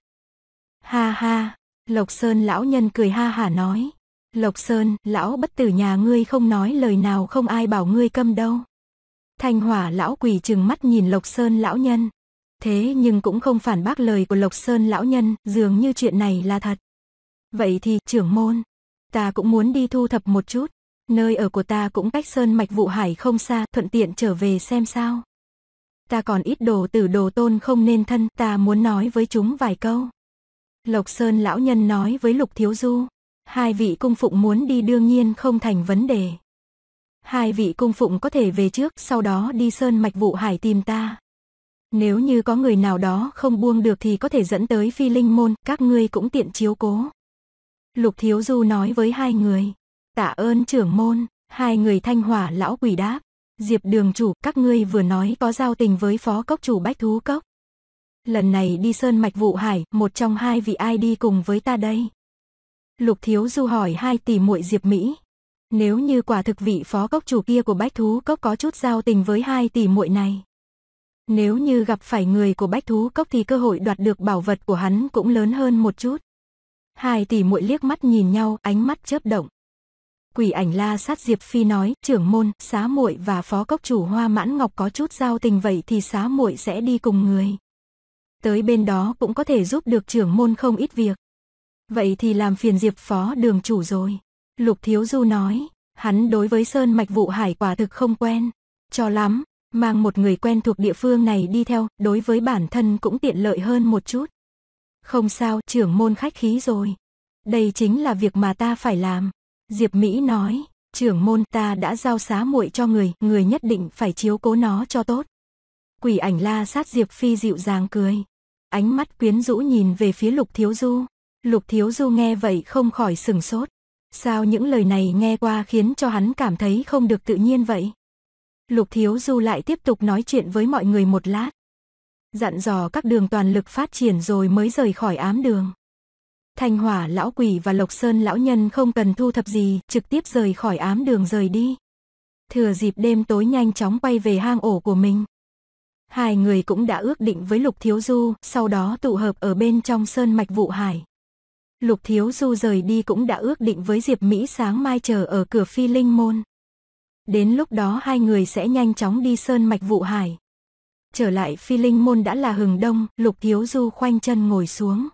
Ha ha, Lộc Sơn lão nhân cười ha hả nói. Lộc Sơn, lão bất tử nhà ngươi không nói lời nào không ai bảo ngươi câm đâu. Thanh hỏa lão quỷ chừng mắt nhìn Lộc Sơn lão nhân thế nhưng cũng không phản bác lời của Lộc Sơn lão nhân, dường như chuyện này là thật. Vậy thì, trưởng môn, ta cũng muốn đi thu thập một chút, nơi ở của ta cũng cách Sơn Mạch Vụ Hải không xa, thuận tiện trở về xem sao. Ta còn ít đồ tử đồ tôn không nên thân, ta muốn nói với chúng vài câu. Lộc Sơn lão nhân nói với Lục Thiếu Du, hai vị cung phụng muốn đi đương nhiên không thành vấn đề. Hai vị cung phụng có thể về trước, sau đó đi Sơn Mạch Vụ Hải tìm ta. Nếu như có người nào đó không buông được thì có thể dẫn tới phi linh môn, các ngươi cũng tiện chiếu cố. Lục Thiếu Du nói với hai người. Tạ ơn trưởng môn, hai người thanh hỏa lão quỷ đáp. Diệp đường chủ, các ngươi vừa nói có giao tình với phó cốc chủ bách thú cốc. Lần này đi sơn mạch vụ hải, một trong hai vị ai đi cùng với ta đây? Lục Thiếu Du hỏi hai tỷ muội Diệp Mỹ. Nếu như quả thực vị phó cốc chủ kia của bách thú cốc có chút giao tình với hai tỷ muội này. Nếu như gặp phải người của bách thú cốc thì cơ hội đoạt được bảo vật của hắn cũng lớn hơn một chút. Hai tỷ muội liếc mắt nhìn nhau, ánh mắt chớp động. Quỷ ảnh la sát Diệp Phi nói, trưởng môn, xá muội và phó cốc chủ hoa mãn ngọc có chút giao tình vậy thì xá muội sẽ đi cùng người. Tới bên đó cũng có thể giúp được trưởng môn không ít việc. Vậy thì làm phiền Diệp phó đường chủ rồi. Lục Thiếu Du nói, hắn đối với Sơn Mạch Vụ Hải quả thực không quen. Cho lắm, mang một người quen thuộc địa phương này đi theo, đối với bản thân cũng tiện lợi hơn một chút. Không sao, trưởng môn khách khí rồi. Đây chính là việc mà ta phải làm. Diệp Mỹ nói, trưởng môn ta đã giao xá muội cho người, người nhất định phải chiếu cố nó cho tốt. Quỷ ảnh la sát Diệp Phi dịu dàng cười. Ánh mắt quyến rũ nhìn về phía Lục Thiếu Du. Lục Thiếu Du nghe vậy không khỏi sừng sốt. Sao những lời này nghe qua khiến cho hắn cảm thấy không được tự nhiên vậy? Lục Thiếu Du lại tiếp tục nói chuyện với mọi người một lát. Dặn dò các đường toàn lực phát triển rồi mới rời khỏi ám đường. Thanh Hỏa lão quỷ và Lộc Sơn lão nhân không cần thu thập gì, trực tiếp rời khỏi ám đường rời đi. Thừa dịp đêm tối nhanh chóng quay về hang ổ của mình. Hai người cũng đã ước định với Lục Thiếu Du, sau đó tụ hợp ở bên trong sơn mạch vụ hải. Lục Thiếu Du rời đi cũng đã ước định với Diệp Mỹ sáng mai chờ ở cửa phi linh môn. Đến lúc đó hai người sẽ nhanh chóng đi sơn mạch vụ hải. Trở lại phi linh môn đã là hừng đông, lục thiếu du khoanh chân ngồi xuống.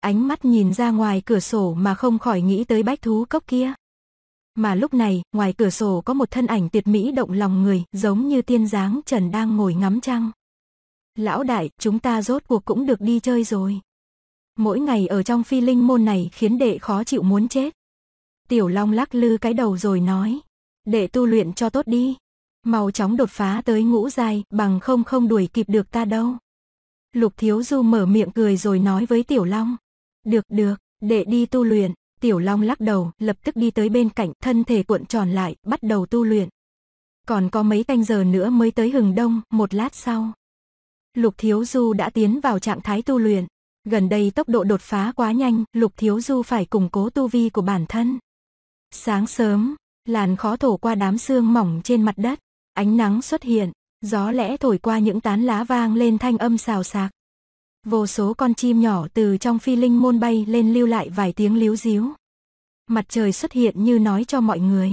Ánh mắt nhìn ra ngoài cửa sổ mà không khỏi nghĩ tới bách thú cốc kia. Mà lúc này, ngoài cửa sổ có một thân ảnh tuyệt mỹ động lòng người, giống như tiên dáng trần đang ngồi ngắm trăng. Lão đại, chúng ta rốt cuộc cũng được đi chơi rồi. Mỗi ngày ở trong phi linh môn này khiến đệ khó chịu muốn chết. Tiểu Long lắc lư cái đầu rồi nói để tu luyện cho tốt đi. Mau chóng đột phá tới ngũ dài, bằng không không đuổi kịp được ta đâu. Lục Thiếu Du mở miệng cười rồi nói với Tiểu Long. Được được, để đi tu luyện. Tiểu Long lắc đầu, lập tức đi tới bên cạnh, thân thể cuộn tròn lại, bắt đầu tu luyện. Còn có mấy canh giờ nữa mới tới hừng đông, một lát sau. Lục Thiếu Du đã tiến vào trạng thái tu luyện. Gần đây tốc độ đột phá quá nhanh, Lục Thiếu Du phải củng cố tu vi của bản thân. Sáng sớm, làn khó thổ qua đám xương mỏng trên mặt đất, ánh nắng xuất hiện, gió lẽ thổi qua những tán lá vang lên thanh âm xào xạc. Vô số con chim nhỏ từ trong phi linh môn bay lên lưu lại vài tiếng líu díu. Mặt trời xuất hiện như nói cho mọi người,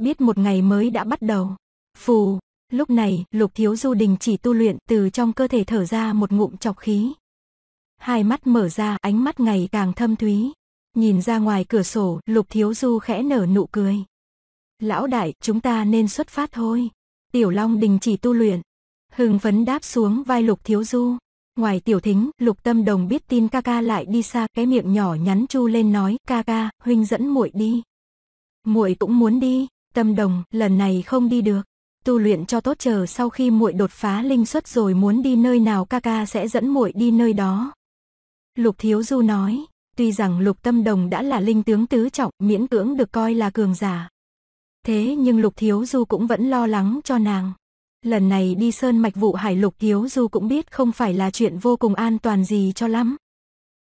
biết một ngày mới đã bắt đầu. Phù, lúc này, Lục Thiếu Du đình chỉ tu luyện, từ trong cơ thể thở ra một ngụm chọc khí. Hai mắt mở ra, ánh mắt ngày càng thâm thúy. Nhìn ra ngoài cửa sổ, Lục Thiếu Du khẽ nở nụ cười. Lão đại, chúng ta nên xuất phát thôi. Tiểu Long đình chỉ tu luyện. Hưng phấn đáp xuống vai Lục Thiếu Du. Ngoài tiểu thính, Lục Tâm Đồng biết tin ca ca lại đi xa, cái miệng nhỏ nhắn chu lên nói, ca ca, huynh dẫn muội đi. Muội cũng muốn đi, Tâm Đồng, lần này không đi được. Tu luyện cho tốt chờ sau khi muội đột phá linh xuất rồi muốn đi nơi nào ca ca sẽ dẫn muội đi nơi đó. Lục Thiếu Du nói, tuy rằng Lục Tâm Đồng đã là linh tướng tứ trọng, miễn cưỡng được coi là cường giả, Thế nhưng Lục Thiếu Du cũng vẫn lo lắng cho nàng. Lần này đi sơn mạch vụ hải Lục Thiếu Du cũng biết không phải là chuyện vô cùng an toàn gì cho lắm.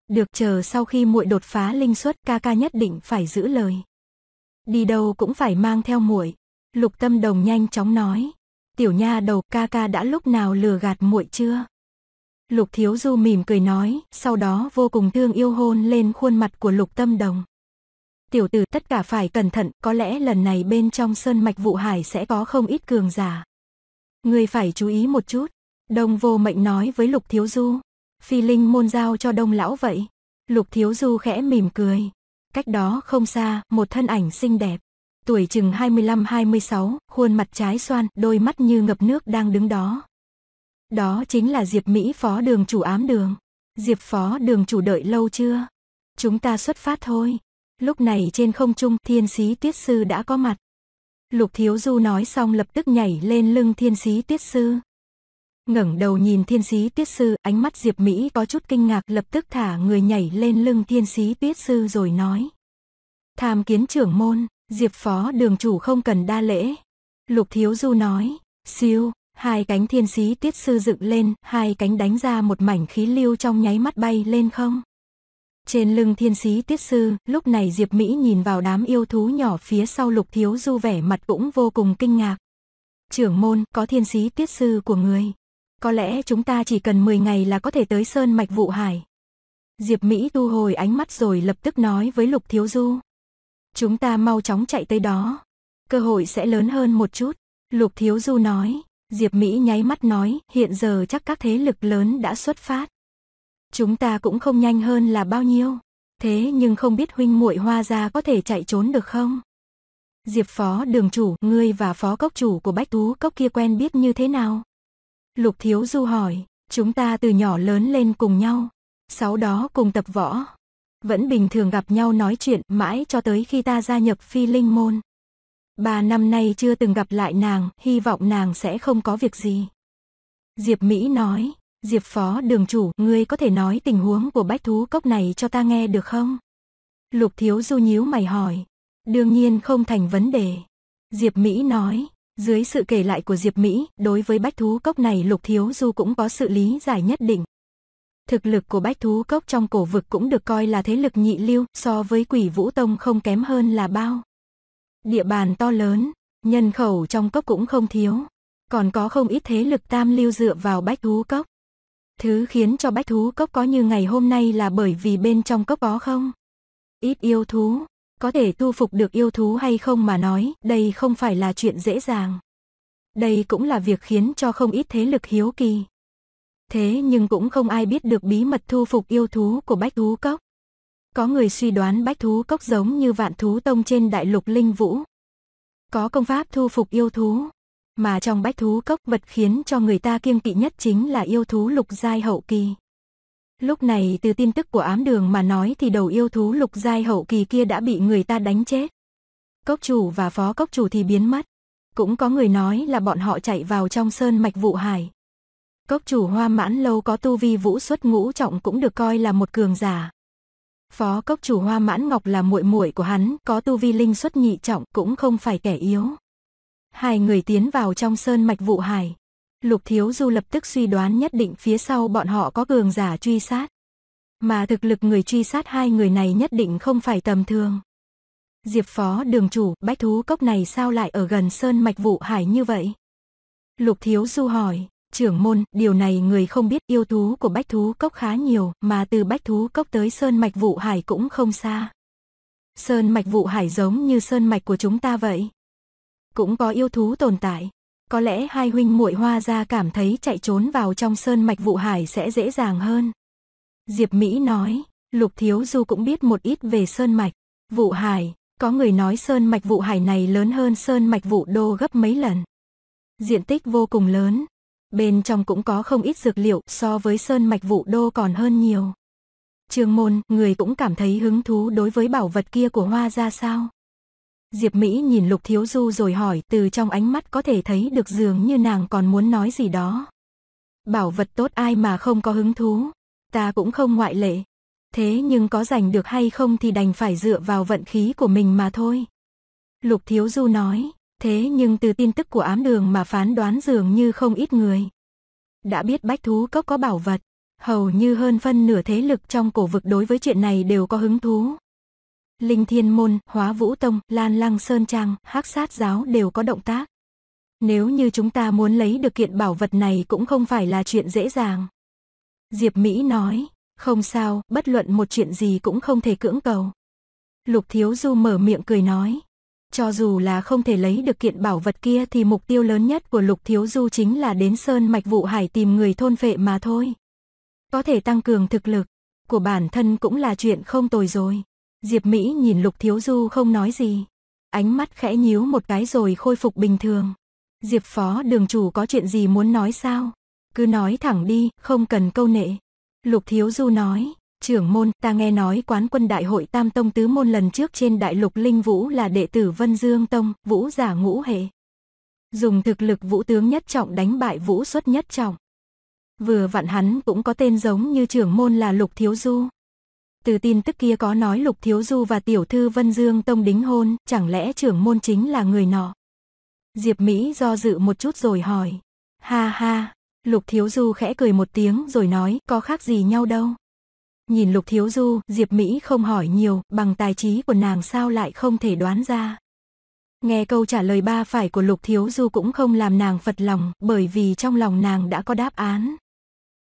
Được chờ sau khi muội đột phá linh suất ca ca nhất định phải giữ lời. Đi đâu cũng phải mang theo muội. Lục Tâm Đồng nhanh chóng nói. Tiểu nha đầu ca ca đã lúc nào lừa gạt muội chưa? Lục Thiếu Du mỉm cười nói, sau đó vô cùng thương yêu hôn lên khuôn mặt của Lục Tâm Đồng tiểu tử tất cả phải cẩn thận, có lẽ lần này bên trong sơn mạch vụ hải sẽ có không ít cường giả. Người phải chú ý một chút, đông vô mệnh nói với lục thiếu du, phi linh môn giao cho đông lão vậy. Lục thiếu du khẽ mỉm cười, cách đó không xa, một thân ảnh xinh đẹp. Tuổi chừng 25-26, khuôn mặt trái xoan, đôi mắt như ngập nước đang đứng đó. Đó chính là Diệp Mỹ phó đường chủ ám đường. Diệp phó đường chủ đợi lâu chưa? Chúng ta xuất phát thôi. Lúc này trên không trung thiên sĩ tuyết sư đã có mặt. Lục Thiếu Du nói xong lập tức nhảy lên lưng thiên sĩ tuyết sư. ngẩng đầu nhìn thiên sĩ tuyết sư, ánh mắt Diệp Mỹ có chút kinh ngạc lập tức thả người nhảy lên lưng thiên sĩ tuyết sư rồi nói. Tham kiến trưởng môn, Diệp phó đường chủ không cần đa lễ. Lục Thiếu Du nói, siêu, hai cánh thiên sĩ tuyết sư dựng lên, hai cánh đánh ra một mảnh khí lưu trong nháy mắt bay lên không. Trên lưng thiên sĩ tiết sư, lúc này Diệp Mỹ nhìn vào đám yêu thú nhỏ phía sau lục thiếu du vẻ mặt cũng vô cùng kinh ngạc. Trưởng môn, có thiên sĩ tiết sư của người. Có lẽ chúng ta chỉ cần 10 ngày là có thể tới Sơn Mạch Vụ Hải. Diệp Mỹ tu hồi ánh mắt rồi lập tức nói với Lục Thiếu Du. Chúng ta mau chóng chạy tới đó. Cơ hội sẽ lớn hơn một chút. Lục Thiếu Du nói. Diệp Mỹ nháy mắt nói hiện giờ chắc các thế lực lớn đã xuất phát. Chúng ta cũng không nhanh hơn là bao nhiêu. Thế nhưng không biết huynh muội hoa ra có thể chạy trốn được không? Diệp phó đường chủ, ngươi và phó cốc chủ của bách tú cốc kia quen biết như thế nào? Lục thiếu du hỏi, chúng ta từ nhỏ lớn lên cùng nhau, sau đó cùng tập võ. Vẫn bình thường gặp nhau nói chuyện mãi cho tới khi ta gia nhập phi linh môn. Ba năm nay chưa từng gặp lại nàng, hy vọng nàng sẽ không có việc gì. Diệp Mỹ nói, Diệp phó đường chủ, ngươi có thể nói tình huống của bách thú cốc này cho ta nghe được không? Lục thiếu du nhíu mày hỏi. Đương nhiên không thành vấn đề. Diệp Mỹ nói, dưới sự kể lại của Diệp Mỹ, đối với bách thú cốc này lục thiếu du cũng có sự lý giải nhất định. Thực lực của bách thú cốc trong cổ vực cũng được coi là thế lực nhị lưu, so với quỷ vũ tông không kém hơn là bao. Địa bàn to lớn, nhân khẩu trong cốc cũng không thiếu. Còn có không ít thế lực tam lưu dựa vào bách thú cốc. Thứ khiến cho bách thú cốc có như ngày hôm nay là bởi vì bên trong cốc có không? Ít yêu thú, có thể thu phục được yêu thú hay không mà nói, đây không phải là chuyện dễ dàng. Đây cũng là việc khiến cho không ít thế lực hiếu kỳ. Thế nhưng cũng không ai biết được bí mật thu phục yêu thú của bách thú cốc. Có người suy đoán bách thú cốc giống như vạn thú tông trên đại lục linh vũ. Có công pháp thu phục yêu thú mà trong bách thú cốc vật khiến cho người ta kiêng kỵ nhất chính là yêu thú lục giai hậu kỳ. Lúc này từ tin tức của ám đường mà nói thì đầu yêu thú lục giai hậu kỳ kia đã bị người ta đánh chết. Cốc chủ và phó cốc chủ thì biến mất. Cũng có người nói là bọn họ chạy vào trong sơn mạch vụ hải. Cốc chủ hoa mãn lâu có tu vi vũ xuất ngũ trọng cũng được coi là một cường giả. Phó cốc chủ hoa mãn ngọc là muội muội của hắn, có tu vi linh xuất nhị trọng cũng không phải kẻ yếu. Hai người tiến vào trong sơn mạch vụ hải. Lục Thiếu Du lập tức suy đoán nhất định phía sau bọn họ có cường giả truy sát. Mà thực lực người truy sát hai người này nhất định không phải tầm thường. Diệp Phó đường chủ, bách thú cốc này sao lại ở gần sơn mạch vụ hải như vậy? Lục Thiếu Du hỏi, trưởng môn, điều này người không biết yêu thú của bách thú cốc khá nhiều, mà từ bách thú cốc tới sơn mạch vụ hải cũng không xa. Sơn mạch vụ hải giống như sơn mạch của chúng ta vậy cũng có yêu thú tồn tại. Có lẽ hai huynh muội hoa ra cảm thấy chạy trốn vào trong sơn mạch vụ hải sẽ dễ dàng hơn. Diệp Mỹ nói, Lục Thiếu Du cũng biết một ít về sơn mạch, vụ hải, có người nói sơn mạch vụ hải này lớn hơn sơn mạch vụ đô gấp mấy lần. Diện tích vô cùng lớn, bên trong cũng có không ít dược liệu so với sơn mạch vụ đô còn hơn nhiều. Trương môn, người cũng cảm thấy hứng thú đối với bảo vật kia của hoa ra sao? Diệp Mỹ nhìn Lục Thiếu Du rồi hỏi từ trong ánh mắt có thể thấy được dường như nàng còn muốn nói gì đó. Bảo vật tốt ai mà không có hứng thú, ta cũng không ngoại lệ. Thế nhưng có giành được hay không thì đành phải dựa vào vận khí của mình mà thôi. Lục Thiếu Du nói, thế nhưng từ tin tức của ám đường mà phán đoán dường như không ít người. Đã biết bách thú cốc có bảo vật, hầu như hơn phân nửa thế lực trong cổ vực đối với chuyện này đều có hứng thú. Linh Thiên Môn, Hóa Vũ Tông, Lan Lăng Sơn Trang, Hắc Sát Giáo đều có động tác. Nếu như chúng ta muốn lấy được kiện bảo vật này cũng không phải là chuyện dễ dàng. Diệp Mỹ nói, không sao, bất luận một chuyện gì cũng không thể cưỡng cầu. Lục Thiếu Du mở miệng cười nói, cho dù là không thể lấy được kiện bảo vật kia thì mục tiêu lớn nhất của Lục Thiếu Du chính là đến Sơn Mạch Vụ Hải tìm người thôn phệ mà thôi. Có thể tăng cường thực lực của bản thân cũng là chuyện không tồi rồi. Diệp Mỹ nhìn Lục Thiếu Du không nói gì. Ánh mắt khẽ nhíu một cái rồi khôi phục bình thường. Diệp phó đường chủ có chuyện gì muốn nói sao? Cứ nói thẳng đi, không cần câu nệ. Lục Thiếu Du nói, trưởng môn, ta nghe nói quán quân đại hội Tam Tông Tứ Môn lần trước trên đại lục Linh Vũ là đệ tử Vân Dương Tông, Vũ giả ngũ hệ. Dùng thực lực Vũ tướng nhất trọng đánh bại Vũ xuất nhất trọng. Vừa vặn hắn cũng có tên giống như trưởng môn là Lục Thiếu Du từ tin tức kia có nói Lục Thiếu Du và tiểu thư Vân Dương Tông đính hôn, chẳng lẽ trưởng môn chính là người nọ? Diệp Mỹ do dự một chút rồi hỏi. Ha ha, Lục Thiếu Du khẽ cười một tiếng rồi nói, có khác gì nhau đâu. Nhìn Lục Thiếu Du, Diệp Mỹ không hỏi nhiều, bằng tài trí của nàng sao lại không thể đoán ra. Nghe câu trả lời ba phải của Lục Thiếu Du cũng không làm nàng phật lòng, bởi vì trong lòng nàng đã có đáp án.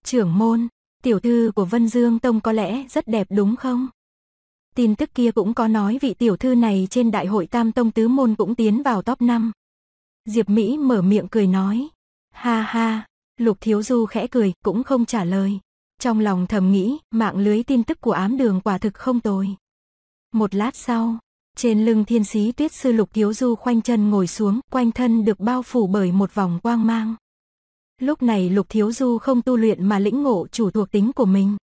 Trưởng môn, tiểu thư của Vân Dương Tông có lẽ rất đẹp đúng không? Tin tức kia cũng có nói vị tiểu thư này trên đại hội Tam Tông Tứ Môn cũng tiến vào top 5. Diệp Mỹ mở miệng cười nói. Ha ha, Lục Thiếu Du khẽ cười, cũng không trả lời. Trong lòng thầm nghĩ, mạng lưới tin tức của ám đường quả thực không tồi. Một lát sau, trên lưng thiên sĩ tuyết sư Lục Thiếu Du khoanh chân ngồi xuống, quanh thân được bao phủ bởi một vòng quang mang. Lúc này Lục Thiếu Du không tu luyện mà lĩnh ngộ chủ thuộc tính của mình.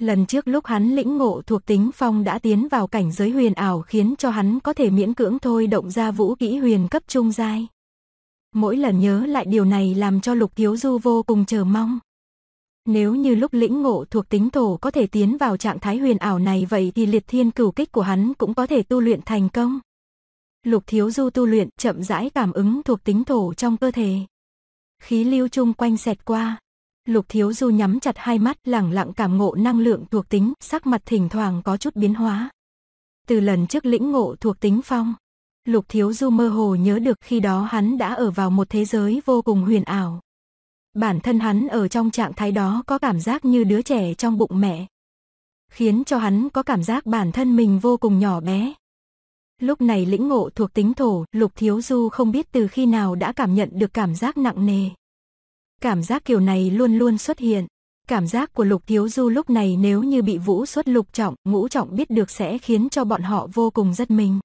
Lần trước lúc hắn lĩnh ngộ thuộc tính phong đã tiến vào cảnh giới huyền ảo khiến cho hắn có thể miễn cưỡng thôi động ra vũ kỹ huyền cấp trung giai. Mỗi lần nhớ lại điều này làm cho Lục Thiếu Du vô cùng chờ mong. Nếu như lúc lĩnh ngộ thuộc tính thổ có thể tiến vào trạng thái huyền ảo này vậy thì liệt thiên cửu kích của hắn cũng có thể tu luyện thành công. Lục Thiếu Du tu luyện chậm rãi cảm ứng thuộc tính thổ trong cơ thể khí lưu chung quanh xẹt qua. Lục Thiếu Du nhắm chặt hai mắt lẳng lặng cảm ngộ năng lượng thuộc tính, sắc mặt thỉnh thoảng có chút biến hóa. Từ lần trước lĩnh ngộ thuộc tính phong, Lục Thiếu Du mơ hồ nhớ được khi đó hắn đã ở vào một thế giới vô cùng huyền ảo. Bản thân hắn ở trong trạng thái đó có cảm giác như đứa trẻ trong bụng mẹ. Khiến cho hắn có cảm giác bản thân mình vô cùng nhỏ bé, Lúc này lĩnh ngộ thuộc tính thổ, Lục Thiếu Du không biết từ khi nào đã cảm nhận được cảm giác nặng nề. Cảm giác kiểu này luôn luôn xuất hiện. Cảm giác của Lục Thiếu Du lúc này nếu như bị vũ xuất lục trọng, ngũ trọng biết được sẽ khiến cho bọn họ vô cùng rất mình.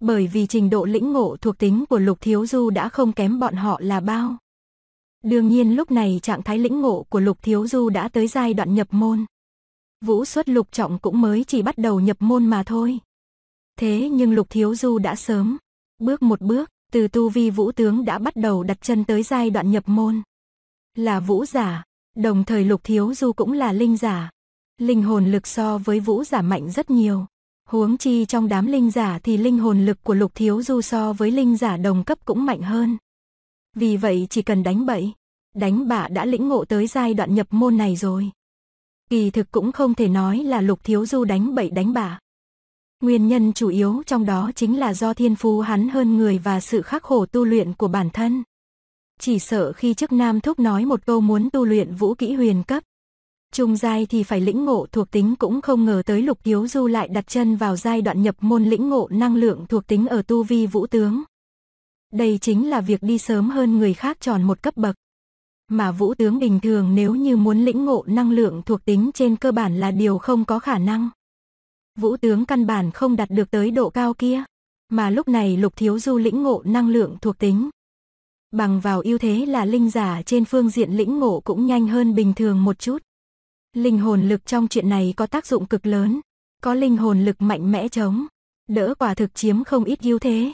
Bởi vì trình độ lĩnh ngộ thuộc tính của Lục Thiếu Du đã không kém bọn họ là bao. Đương nhiên lúc này trạng thái lĩnh ngộ của Lục Thiếu Du đã tới giai đoạn nhập môn. Vũ xuất lục trọng cũng mới chỉ bắt đầu nhập môn mà thôi. Thế nhưng Lục Thiếu Du đã sớm, bước một bước, từ tu vi vũ tướng đã bắt đầu đặt chân tới giai đoạn nhập môn. Là vũ giả, đồng thời Lục Thiếu Du cũng là linh giả. Linh hồn lực so với vũ giả mạnh rất nhiều. Huống chi trong đám linh giả thì linh hồn lực của Lục Thiếu Du so với linh giả đồng cấp cũng mạnh hơn. Vì vậy chỉ cần đánh bậy, đánh bạ đã lĩnh ngộ tới giai đoạn nhập môn này rồi. Kỳ thực cũng không thể nói là Lục Thiếu Du đánh bậy đánh bạ. Nguyên nhân chủ yếu trong đó chính là do thiên phú hắn hơn người và sự khắc khổ tu luyện của bản thân. Chỉ sợ khi chức nam thúc nói một câu muốn tu luyện vũ kỹ huyền cấp. Trung giai thì phải lĩnh ngộ thuộc tính cũng không ngờ tới lục thiếu du lại đặt chân vào giai đoạn nhập môn lĩnh ngộ năng lượng thuộc tính ở tu vi vũ tướng. Đây chính là việc đi sớm hơn người khác tròn một cấp bậc. Mà vũ tướng bình thường nếu như muốn lĩnh ngộ năng lượng thuộc tính trên cơ bản là điều không có khả năng. Vũ tướng căn bản không đạt được tới độ cao kia. Mà lúc này Lục Thiếu Du lĩnh ngộ năng lượng thuộc tính. Bằng vào ưu thế là linh giả trên phương diện lĩnh ngộ cũng nhanh hơn bình thường một chút. Linh hồn lực trong chuyện này có tác dụng cực lớn. Có linh hồn lực mạnh mẽ chống. Đỡ quả thực chiếm không ít ưu thế.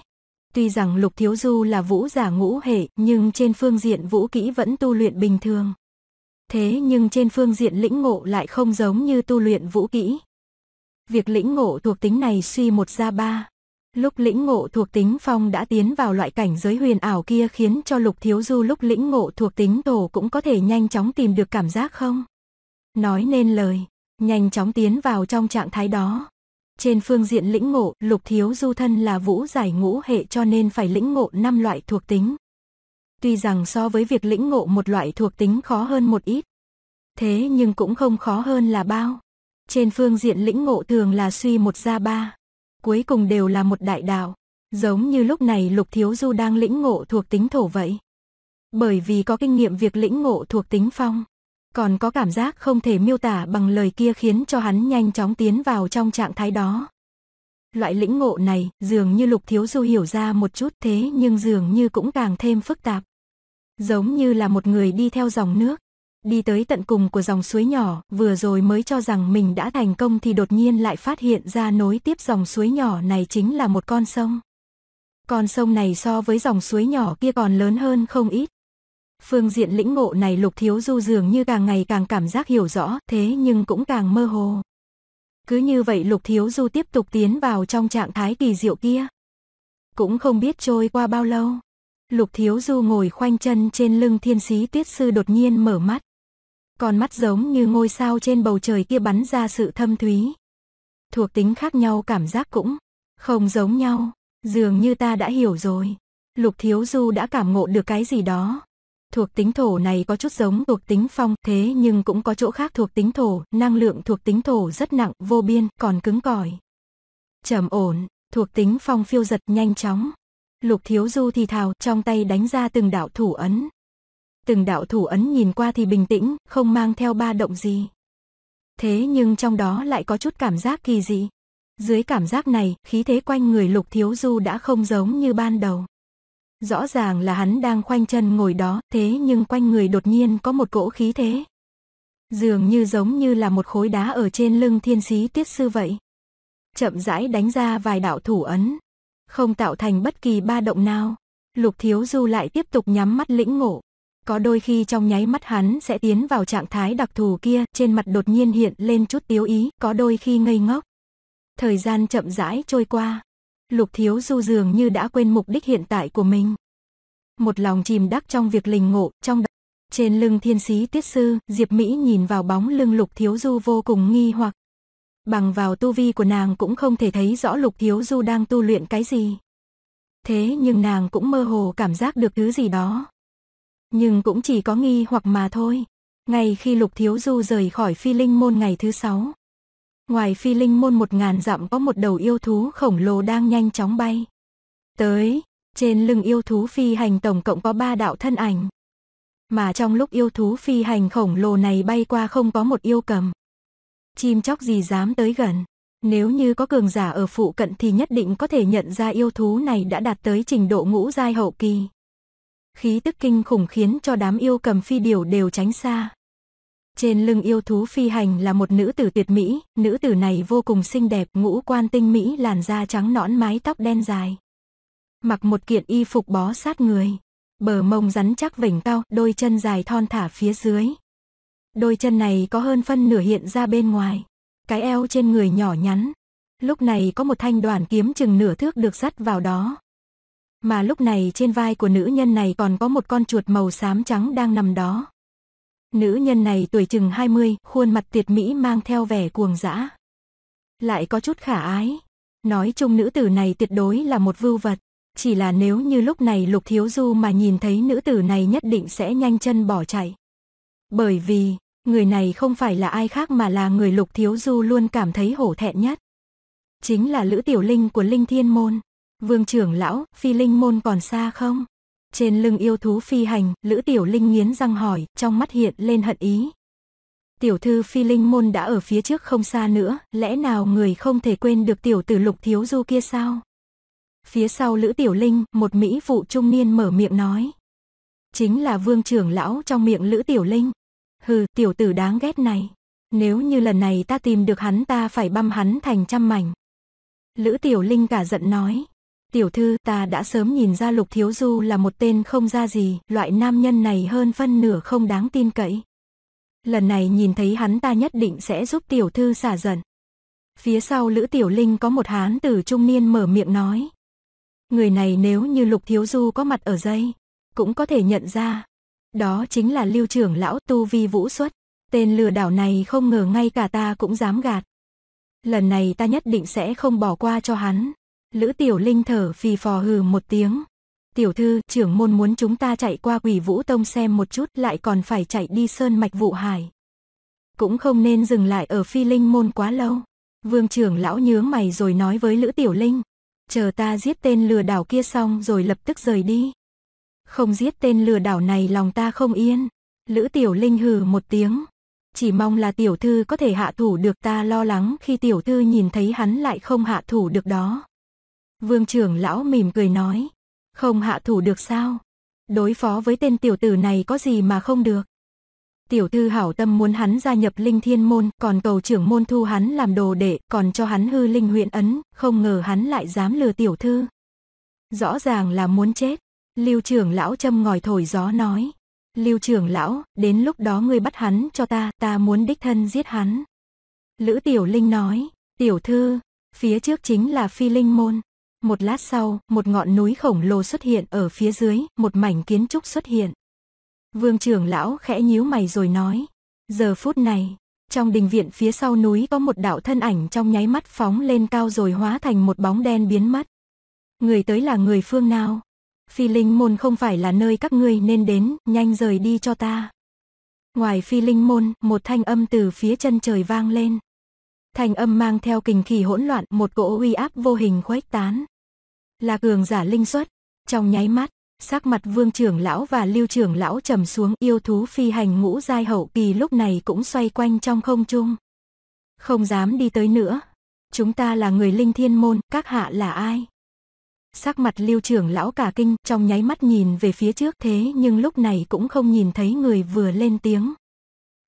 Tuy rằng Lục Thiếu Du là vũ giả ngũ hệ, nhưng trên phương diện vũ kỹ vẫn tu luyện bình thường. Thế nhưng trên phương diện lĩnh ngộ lại không giống như tu luyện vũ kỹ. Việc lĩnh ngộ thuộc tính này suy một ra ba. Lúc lĩnh ngộ thuộc tính phong đã tiến vào loại cảnh giới huyền ảo kia khiến cho lục thiếu du lúc lĩnh ngộ thuộc tính thổ cũng có thể nhanh chóng tìm được cảm giác không? Nói nên lời, nhanh chóng tiến vào trong trạng thái đó. Trên phương diện lĩnh ngộ, lục thiếu du thân là vũ giải ngũ hệ cho nên phải lĩnh ngộ năm loại thuộc tính. Tuy rằng so với việc lĩnh ngộ một loại thuộc tính khó hơn một ít, thế nhưng cũng không khó hơn là bao. Trên phương diện lĩnh ngộ thường là suy một ra ba, cuối cùng đều là một đại đạo, giống như lúc này Lục Thiếu Du đang lĩnh ngộ thuộc tính thổ vậy. Bởi vì có kinh nghiệm việc lĩnh ngộ thuộc tính phong, còn có cảm giác không thể miêu tả bằng lời kia khiến cho hắn nhanh chóng tiến vào trong trạng thái đó. Loại lĩnh ngộ này dường như Lục Thiếu Du hiểu ra một chút thế nhưng dường như cũng càng thêm phức tạp. Giống như là một người đi theo dòng nước, Đi tới tận cùng của dòng suối nhỏ, vừa rồi mới cho rằng mình đã thành công thì đột nhiên lại phát hiện ra nối tiếp dòng suối nhỏ này chính là một con sông. Con sông này so với dòng suối nhỏ kia còn lớn hơn không ít. Phương diện lĩnh ngộ này lục thiếu du dường như càng ngày càng cảm giác hiểu rõ, thế nhưng cũng càng mơ hồ. Cứ như vậy lục thiếu du tiếp tục tiến vào trong trạng thái kỳ diệu kia. Cũng không biết trôi qua bao lâu. Lục thiếu du ngồi khoanh chân trên lưng thiên sĩ tuyết sư đột nhiên mở mắt con mắt giống như ngôi sao trên bầu trời kia bắn ra sự thâm thúy. Thuộc tính khác nhau cảm giác cũng không giống nhau, dường như ta đã hiểu rồi. Lục Thiếu Du đã cảm ngộ được cái gì đó. Thuộc tính thổ này có chút giống thuộc tính phong, thế nhưng cũng có chỗ khác thuộc tính thổ, năng lượng thuộc tính thổ rất nặng, vô biên, còn cứng cỏi. Trầm ổn, thuộc tính phong phiêu giật nhanh chóng. Lục Thiếu Du thì thào, trong tay đánh ra từng đạo thủ ấn từng đạo thủ ấn nhìn qua thì bình tĩnh, không mang theo ba động gì. Thế nhưng trong đó lại có chút cảm giác kỳ dị. Dưới cảm giác này, khí thế quanh người lục thiếu du đã không giống như ban đầu. Rõ ràng là hắn đang khoanh chân ngồi đó, thế nhưng quanh người đột nhiên có một cỗ khí thế. Dường như giống như là một khối đá ở trên lưng thiên sĩ tiết sư vậy. Chậm rãi đánh ra vài đạo thủ ấn. Không tạo thành bất kỳ ba động nào. Lục thiếu du lại tiếp tục nhắm mắt lĩnh ngộ. Có đôi khi trong nháy mắt hắn sẽ tiến vào trạng thái đặc thù kia, trên mặt đột nhiên hiện lên chút tiếu ý, có đôi khi ngây ngốc. Thời gian chậm rãi trôi qua. Lục thiếu du dường như đã quên mục đích hiện tại của mình. Một lòng chìm đắc trong việc lình ngộ, trong đó. Trên lưng thiên sĩ tiết sư, Diệp Mỹ nhìn vào bóng lưng lục thiếu du vô cùng nghi hoặc. Bằng vào tu vi của nàng cũng không thể thấy rõ lục thiếu du đang tu luyện cái gì. Thế nhưng nàng cũng mơ hồ cảm giác được thứ gì đó nhưng cũng chỉ có nghi hoặc mà thôi. Ngay khi Lục Thiếu Du rời khỏi phi linh môn ngày thứ sáu, ngoài phi linh môn một ngàn dặm có một đầu yêu thú khổng lồ đang nhanh chóng bay. Tới, trên lưng yêu thú phi hành tổng cộng có ba đạo thân ảnh. Mà trong lúc yêu thú phi hành khổng lồ này bay qua không có một yêu cầm. Chim chóc gì dám tới gần. Nếu như có cường giả ở phụ cận thì nhất định có thể nhận ra yêu thú này đã đạt tới trình độ ngũ giai hậu kỳ. Khí tức kinh khủng khiến cho đám yêu cầm phi điểu đều tránh xa. Trên lưng yêu thú phi hành là một nữ tử tuyệt mỹ, nữ tử này vô cùng xinh đẹp, ngũ quan tinh mỹ làn da trắng nõn mái tóc đen dài. Mặc một kiện y phục bó sát người, bờ mông rắn chắc vểnh cao, đôi chân dài thon thả phía dưới. Đôi chân này có hơn phân nửa hiện ra bên ngoài, cái eo trên người nhỏ nhắn. Lúc này có một thanh đoàn kiếm chừng nửa thước được dắt vào đó mà lúc này trên vai của nữ nhân này còn có một con chuột màu xám trắng đang nằm đó. Nữ nhân này tuổi chừng 20, khuôn mặt tuyệt mỹ mang theo vẻ cuồng dã. Lại có chút khả ái. Nói chung nữ tử này tuyệt đối là một vưu vật. Chỉ là nếu như lúc này Lục Thiếu Du mà nhìn thấy nữ tử này nhất định sẽ nhanh chân bỏ chạy. Bởi vì, người này không phải là ai khác mà là người Lục Thiếu Du luôn cảm thấy hổ thẹn nhất. Chính là Lữ Tiểu Linh của Linh Thiên Môn. Vương trưởng lão, phi linh môn còn xa không? Trên lưng yêu thú phi hành, Lữ Tiểu Linh nghiến răng hỏi, trong mắt hiện lên hận ý. Tiểu thư phi linh môn đã ở phía trước không xa nữa, lẽ nào người không thể quên được tiểu tử lục thiếu du kia sao? Phía sau Lữ Tiểu Linh, một Mỹ phụ trung niên mở miệng nói. Chính là vương trưởng lão trong miệng Lữ Tiểu Linh. Hừ, tiểu tử đáng ghét này. Nếu như lần này ta tìm được hắn ta phải băm hắn thành trăm mảnh. Lữ Tiểu Linh cả giận nói. Tiểu thư ta đã sớm nhìn ra Lục Thiếu Du là một tên không ra gì, loại nam nhân này hơn phân nửa không đáng tin cậy. Lần này nhìn thấy hắn ta nhất định sẽ giúp tiểu thư xả giận. Phía sau Lữ Tiểu Linh có một hán tử trung niên mở miệng nói. Người này nếu như Lục Thiếu Du có mặt ở dây, cũng có thể nhận ra. Đó chính là lưu trưởng lão Tu Vi Vũ Xuất. Tên lừa đảo này không ngờ ngay cả ta cũng dám gạt. Lần này ta nhất định sẽ không bỏ qua cho hắn. Lữ Tiểu Linh thở phì phò hừ một tiếng. Tiểu thư, trưởng môn muốn chúng ta chạy qua quỷ vũ tông xem một chút lại còn phải chạy đi sơn mạch vụ hải. Cũng không nên dừng lại ở phi linh môn quá lâu. Vương trưởng lão nhướng mày rồi nói với Lữ Tiểu Linh. Chờ ta giết tên lừa đảo kia xong rồi lập tức rời đi. Không giết tên lừa đảo này lòng ta không yên. Lữ Tiểu Linh hừ một tiếng. Chỉ mong là tiểu thư có thể hạ thủ được ta lo lắng khi tiểu thư nhìn thấy hắn lại không hạ thủ được đó. Vương trưởng lão mỉm cười nói. Không hạ thủ được sao? Đối phó với tên tiểu tử này có gì mà không được? Tiểu thư hảo tâm muốn hắn gia nhập linh thiên môn, còn cầu trưởng môn thu hắn làm đồ đệ, còn cho hắn hư linh huyện ấn, không ngờ hắn lại dám lừa tiểu thư. Rõ ràng là muốn chết. Lưu trưởng lão châm ngòi thổi gió nói. Lưu trưởng lão, đến lúc đó ngươi bắt hắn cho ta, ta muốn đích thân giết hắn. Lữ tiểu linh nói, tiểu thư, phía trước chính là phi linh môn. Một lát sau, một ngọn núi khổng lồ xuất hiện ở phía dưới, một mảnh kiến trúc xuất hiện. Vương trưởng lão khẽ nhíu mày rồi nói. Giờ phút này, trong đình viện phía sau núi có một đạo thân ảnh trong nháy mắt phóng lên cao rồi hóa thành một bóng đen biến mất. Người tới là người phương nào? Phi linh môn không phải là nơi các ngươi nên đến, nhanh rời đi cho ta. Ngoài phi linh môn, một thanh âm từ phía chân trời vang lên. Thanh âm mang theo kình khí hỗn loạn, một cỗ uy áp vô hình khuếch tán là cường giả linh xuất. Trong nháy mắt, sắc mặt vương trưởng lão và lưu trưởng lão trầm xuống yêu thú phi hành ngũ giai hậu kỳ lúc này cũng xoay quanh trong không trung. Không dám đi tới nữa. Chúng ta là người linh thiên môn, các hạ là ai? Sắc mặt lưu trưởng lão cả kinh trong nháy mắt nhìn về phía trước thế nhưng lúc này cũng không nhìn thấy người vừa lên tiếng.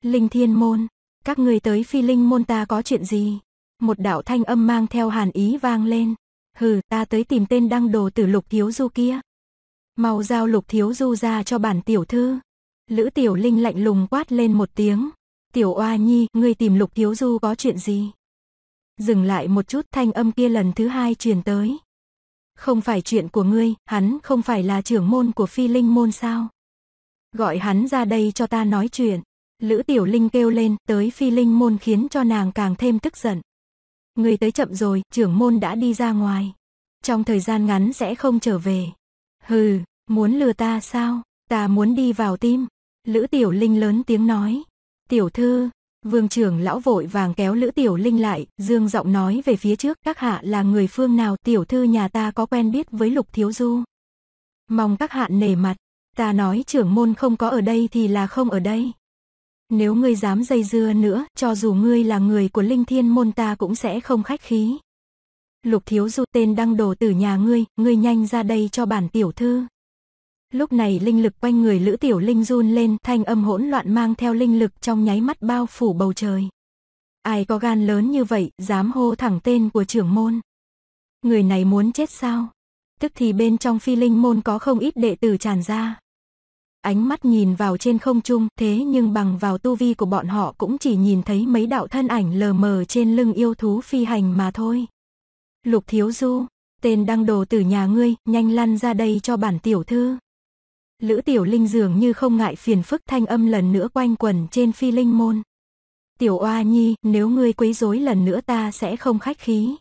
Linh thiên môn, các người tới phi linh môn ta có chuyện gì? Một đạo thanh âm mang theo hàn ý vang lên. Hừ, ta tới tìm tên đăng đồ tử lục thiếu du kia. Mau giao lục thiếu du ra cho bản tiểu thư. Lữ tiểu linh lạnh lùng quát lên một tiếng. Tiểu oa nhi, ngươi tìm lục thiếu du có chuyện gì? Dừng lại một chút thanh âm kia lần thứ hai truyền tới. Không phải chuyện của ngươi, hắn không phải là trưởng môn của phi linh môn sao? Gọi hắn ra đây cho ta nói chuyện. Lữ tiểu linh kêu lên tới phi linh môn khiến cho nàng càng thêm tức giận. Người tới chậm rồi, trưởng môn đã đi ra ngoài. Trong thời gian ngắn sẽ không trở về. Hừ, muốn lừa ta sao? Ta muốn đi vào tim. Lữ Tiểu Linh lớn tiếng nói. Tiểu thư, vương trưởng lão vội vàng kéo Lữ Tiểu Linh lại, dương giọng nói về phía trước. Các hạ là người phương nào tiểu thư nhà ta có quen biết với Lục Thiếu Du. Mong các hạ nể mặt. Ta nói trưởng môn không có ở đây thì là không ở đây. Nếu ngươi dám dây dưa nữa, cho dù ngươi là người của linh thiên môn ta cũng sẽ không khách khí. Lục thiếu du tên đăng đồ tử nhà ngươi, ngươi nhanh ra đây cho bản tiểu thư. Lúc này linh lực quanh người Lữ Tiểu Linh run lên, thanh âm hỗn loạn mang theo linh lực trong nháy mắt bao phủ bầu trời. Ai có gan lớn như vậy, dám hô thẳng tên của trưởng môn. Người này muốn chết sao? Tức thì bên trong phi linh môn có không ít đệ tử tràn ra ánh mắt nhìn vào trên không trung, thế nhưng bằng vào tu vi của bọn họ cũng chỉ nhìn thấy mấy đạo thân ảnh lờ mờ trên lưng yêu thú phi hành mà thôi. Lục Thiếu Du, tên đăng đồ từ nhà ngươi, nhanh lăn ra đây cho bản tiểu thư. Lữ Tiểu Linh dường như không ngại phiền phức thanh âm lần nữa quanh quẩn trên phi linh môn. Tiểu Oa Nhi, nếu ngươi quấy rối lần nữa ta sẽ không khách khí.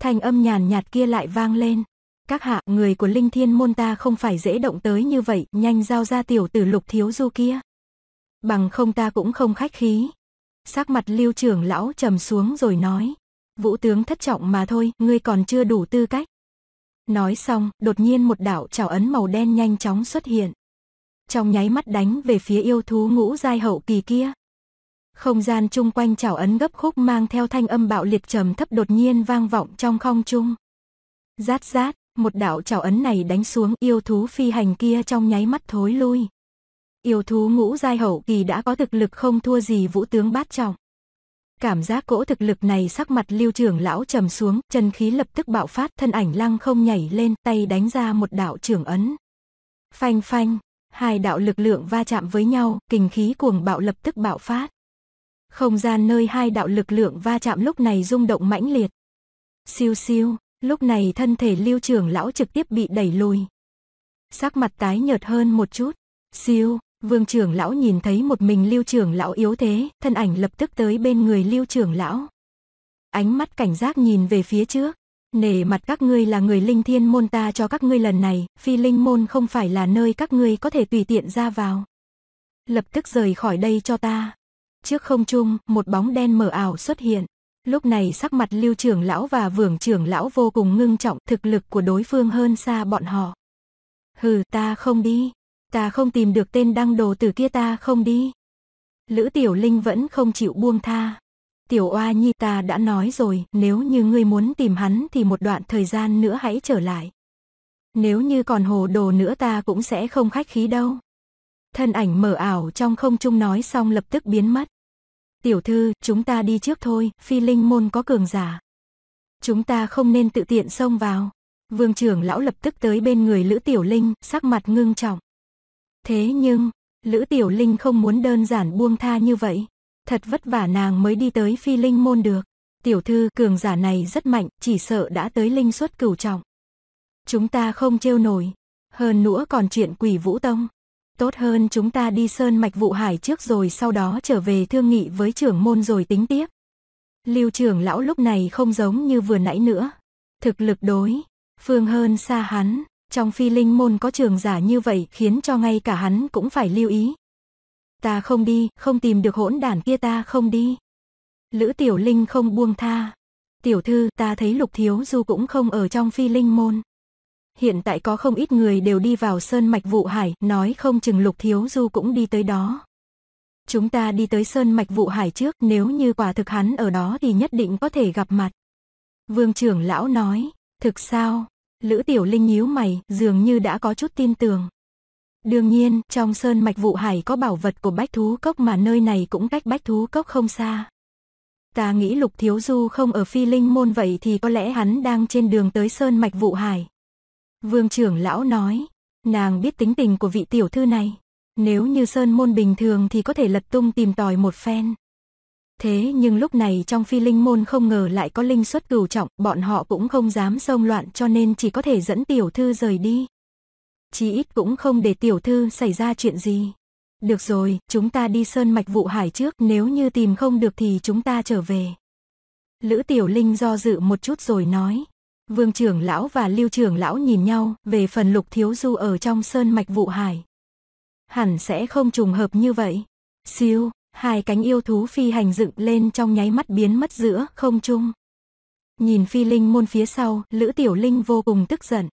Thanh âm nhàn nhạt kia lại vang lên, các hạ, người của linh thiên môn ta không phải dễ động tới như vậy, nhanh giao ra tiểu tử lục thiếu du kia. Bằng không ta cũng không khách khí. Sắc mặt lưu trưởng lão trầm xuống rồi nói. Vũ tướng thất trọng mà thôi, ngươi còn chưa đủ tư cách. Nói xong, đột nhiên một đạo trảo ấn màu đen nhanh chóng xuất hiện. Trong nháy mắt đánh về phía yêu thú ngũ giai hậu kỳ kia. Không gian chung quanh trảo ấn gấp khúc mang theo thanh âm bạo liệt trầm thấp đột nhiên vang vọng trong không trung. Rát rát, một đạo trảo ấn này đánh xuống yêu thú phi hành kia trong nháy mắt thối lui. Yêu thú ngũ giai hậu kỳ đã có thực lực không thua gì vũ tướng bát trọng. Cảm giác cỗ thực lực này sắc mặt lưu trưởng lão trầm xuống, chân khí lập tức bạo phát thân ảnh lăng không nhảy lên, tay đánh ra một đạo trưởng ấn. Phanh phanh, hai đạo lực lượng va chạm với nhau, kình khí cuồng bạo lập tức bạo phát. Không gian nơi hai đạo lực lượng va chạm lúc này rung động mãnh liệt. Siêu siêu, Lúc này thân thể lưu trưởng lão trực tiếp bị đẩy lùi. Sắc mặt tái nhợt hơn một chút. Siêu, vương trưởng lão nhìn thấy một mình lưu trưởng lão yếu thế, thân ảnh lập tức tới bên người lưu trưởng lão. Ánh mắt cảnh giác nhìn về phía trước. Nể mặt các ngươi là người linh thiên môn ta cho các ngươi lần này, phi linh môn không phải là nơi các ngươi có thể tùy tiện ra vào. Lập tức rời khỏi đây cho ta. Trước không trung, một bóng đen mờ ảo xuất hiện, Lúc này sắc mặt lưu trưởng lão và vưởng trưởng lão vô cùng ngưng trọng thực lực của đối phương hơn xa bọn họ. Hừ ta không đi, ta không tìm được tên đăng đồ từ kia ta không đi. Lữ Tiểu Linh vẫn không chịu buông tha. Tiểu oa nhi ta đã nói rồi, nếu như ngươi muốn tìm hắn thì một đoạn thời gian nữa hãy trở lại. Nếu như còn hồ đồ nữa ta cũng sẽ không khách khí đâu. Thân ảnh mờ ảo trong không trung nói xong lập tức biến mất. Tiểu thư, chúng ta đi trước thôi, phi linh môn có cường giả. Chúng ta không nên tự tiện xông vào. Vương trưởng lão lập tức tới bên người Lữ Tiểu Linh, sắc mặt ngưng trọng. Thế nhưng, Lữ Tiểu Linh không muốn đơn giản buông tha như vậy. Thật vất vả nàng mới đi tới phi linh môn được. Tiểu thư cường giả này rất mạnh, chỉ sợ đã tới linh suất cửu trọng. Chúng ta không trêu nổi. Hơn nữa còn chuyện quỷ vũ tông. Tốt hơn chúng ta đi sơn mạch vụ hải trước rồi sau đó trở về thương nghị với trưởng môn rồi tính tiếp. Lưu trưởng lão lúc này không giống như vừa nãy nữa. Thực lực đối, phương hơn xa hắn, trong phi linh môn có trường giả như vậy khiến cho ngay cả hắn cũng phải lưu ý. Ta không đi, không tìm được hỗn đản kia ta không đi. Lữ tiểu linh không buông tha. Tiểu thư ta thấy lục thiếu du cũng không ở trong phi linh môn hiện tại có không ít người đều đi vào sơn mạch vụ hải, nói không chừng lục thiếu du cũng đi tới đó. Chúng ta đi tới sơn mạch vụ hải trước, nếu như quả thực hắn ở đó thì nhất định có thể gặp mặt. Vương trưởng lão nói, thực sao? Lữ Tiểu Linh nhíu mày, dường như đã có chút tin tưởng. Đương nhiên, trong sơn mạch vụ hải có bảo vật của bách thú cốc mà nơi này cũng cách bách thú cốc không xa. Ta nghĩ lục thiếu du không ở phi linh môn vậy thì có lẽ hắn đang trên đường tới sơn mạch vụ hải. Vương trưởng lão nói, nàng biết tính tình của vị tiểu thư này. Nếu như sơn môn bình thường thì có thể lật tung tìm tòi một phen. Thế nhưng lúc này trong phi linh môn không ngờ lại có linh xuất cửu trọng, bọn họ cũng không dám xông loạn cho nên chỉ có thể dẫn tiểu thư rời đi. Chỉ ít cũng không để tiểu thư xảy ra chuyện gì. Được rồi, chúng ta đi sơn mạch vụ hải trước, nếu như tìm không được thì chúng ta trở về. Lữ Tiểu Linh do dự một chút rồi nói, Vương trưởng lão và Lưu trưởng lão nhìn nhau về phần lục thiếu du ở trong sơn mạch vụ hải. Hẳn sẽ không trùng hợp như vậy. Siêu, hai cánh yêu thú phi hành dựng lên trong nháy mắt biến mất giữa không trung. Nhìn phi linh môn phía sau, Lữ Tiểu Linh vô cùng tức giận.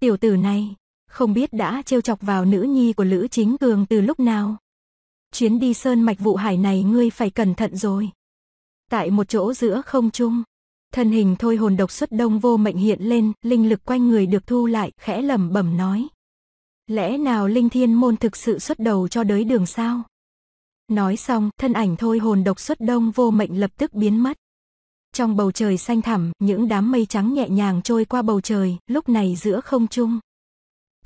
Tiểu tử này, không biết đã trêu chọc vào nữ nhi của Lữ Chính Cường từ lúc nào. Chuyến đi sơn mạch vụ hải này ngươi phải cẩn thận rồi. Tại một chỗ giữa không trung, thân hình thôi hồn độc xuất đông vô mệnh hiện lên, linh lực quanh người được thu lại, khẽ lẩm bẩm nói. Lẽ nào linh thiên môn thực sự xuất đầu cho đới đường sao? Nói xong, thân ảnh thôi hồn độc xuất đông vô mệnh lập tức biến mất. Trong bầu trời xanh thẳm, những đám mây trắng nhẹ nhàng trôi qua bầu trời, lúc này giữa không trung.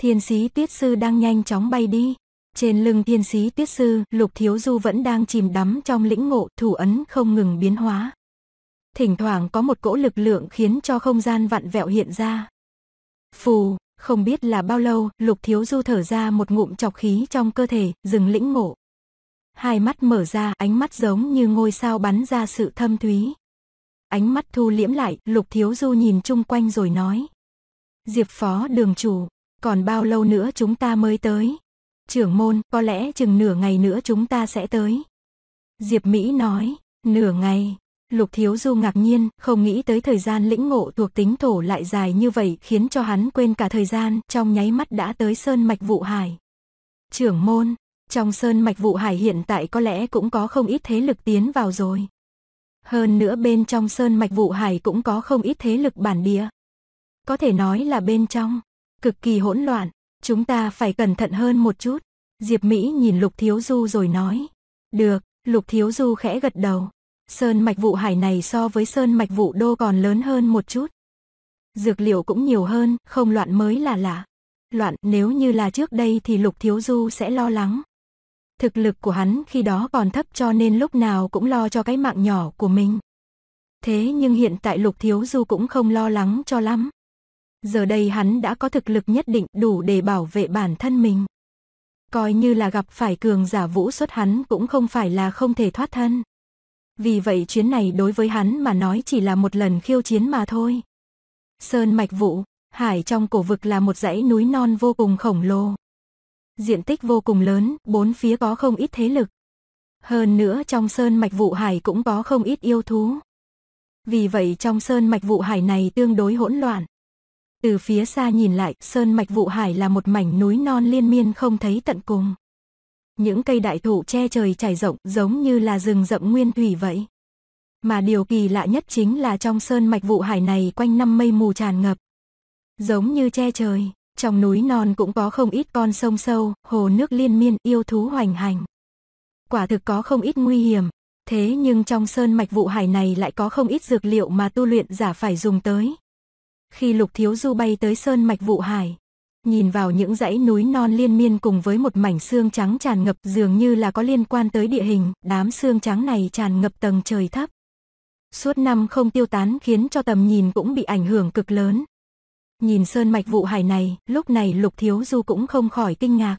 Thiên sĩ tuyết sư đang nhanh chóng bay đi. Trên lưng thiên sĩ tuyết sư, lục thiếu du vẫn đang chìm đắm trong lĩnh ngộ, thủ ấn không ngừng biến hóa thỉnh thoảng có một cỗ lực lượng khiến cho không gian vặn vẹo hiện ra. Phù, không biết là bao lâu, Lục Thiếu Du thở ra một ngụm chọc khí trong cơ thể, dừng lĩnh ngộ. Hai mắt mở ra, ánh mắt giống như ngôi sao bắn ra sự thâm thúy. Ánh mắt thu liễm lại, Lục Thiếu Du nhìn chung quanh rồi nói. Diệp Phó đường chủ, còn bao lâu nữa chúng ta mới tới? Trưởng môn, có lẽ chừng nửa ngày nữa chúng ta sẽ tới. Diệp Mỹ nói, nửa ngày, Lục Thiếu Du ngạc nhiên, không nghĩ tới thời gian lĩnh ngộ thuộc tính thổ lại dài như vậy khiến cho hắn quên cả thời gian, trong nháy mắt đã tới Sơn Mạch Vụ Hải. Trưởng môn, trong Sơn Mạch Vụ Hải hiện tại có lẽ cũng có không ít thế lực tiến vào rồi. Hơn nữa bên trong Sơn Mạch Vụ Hải cũng có không ít thế lực bản địa. Có thể nói là bên trong, cực kỳ hỗn loạn, chúng ta phải cẩn thận hơn một chút. Diệp Mỹ nhìn Lục Thiếu Du rồi nói. Được, Lục Thiếu Du khẽ gật đầu. Sơn mạch vụ hải này so với sơn mạch vụ đô còn lớn hơn một chút. Dược liệu cũng nhiều hơn, không loạn mới là lạ. Loạn nếu như là trước đây thì Lục Thiếu Du sẽ lo lắng. Thực lực của hắn khi đó còn thấp cho nên lúc nào cũng lo cho cái mạng nhỏ của mình. Thế nhưng hiện tại Lục Thiếu Du cũng không lo lắng cho lắm. Giờ đây hắn đã có thực lực nhất định đủ để bảo vệ bản thân mình. Coi như là gặp phải cường giả vũ xuất hắn cũng không phải là không thể thoát thân vì vậy chuyến này đối với hắn mà nói chỉ là một lần khiêu chiến mà thôi. Sơn Mạch Vụ, hải trong cổ vực là một dãy núi non vô cùng khổng lồ. Diện tích vô cùng lớn, bốn phía có không ít thế lực. Hơn nữa trong Sơn Mạch Vụ Hải cũng có không ít yêu thú. Vì vậy trong Sơn Mạch Vụ Hải này tương đối hỗn loạn. Từ phía xa nhìn lại, Sơn Mạch Vụ Hải là một mảnh núi non liên miên không thấy tận cùng những cây đại thụ che trời trải rộng giống như là rừng rậm nguyên thủy vậy. Mà điều kỳ lạ nhất chính là trong sơn mạch vụ hải này quanh năm mây mù tràn ngập. Giống như che trời, trong núi non cũng có không ít con sông sâu, hồ nước liên miên yêu thú hoành hành. Quả thực có không ít nguy hiểm, thế nhưng trong sơn mạch vụ hải này lại có không ít dược liệu mà tu luyện giả phải dùng tới. Khi lục thiếu du bay tới sơn mạch vụ hải, nhìn vào những dãy núi non liên miên cùng với một mảnh xương trắng tràn ngập dường như là có liên quan tới địa hình, đám xương trắng này tràn ngập tầng trời thấp. Suốt năm không tiêu tán khiến cho tầm nhìn cũng bị ảnh hưởng cực lớn. Nhìn sơn mạch vụ hải này, lúc này Lục Thiếu Du cũng không khỏi kinh ngạc.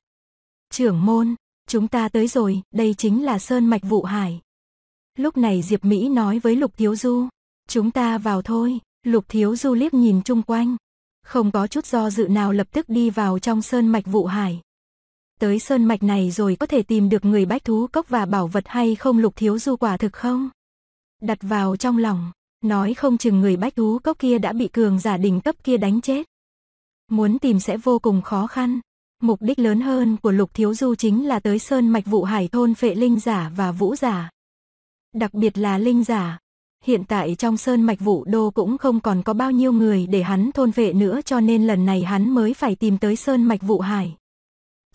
Trưởng môn, chúng ta tới rồi, đây chính là sơn mạch vụ hải. Lúc này Diệp Mỹ nói với Lục Thiếu Du, chúng ta vào thôi, Lục Thiếu Du liếc nhìn chung quanh, không có chút do dự nào lập tức đi vào trong sơn mạch vụ hải. Tới sơn mạch này rồi có thể tìm được người bách thú cốc và bảo vật hay không lục thiếu du quả thực không? Đặt vào trong lòng, nói không chừng người bách thú cốc kia đã bị cường giả đỉnh cấp kia đánh chết. Muốn tìm sẽ vô cùng khó khăn. Mục đích lớn hơn của lục thiếu du chính là tới sơn mạch vụ hải thôn phệ linh giả và vũ giả. Đặc biệt là linh giả, hiện tại trong sơn mạch vũ đô cũng không còn có bao nhiêu người để hắn thôn vệ nữa cho nên lần này hắn mới phải tìm tới sơn mạch vũ hải.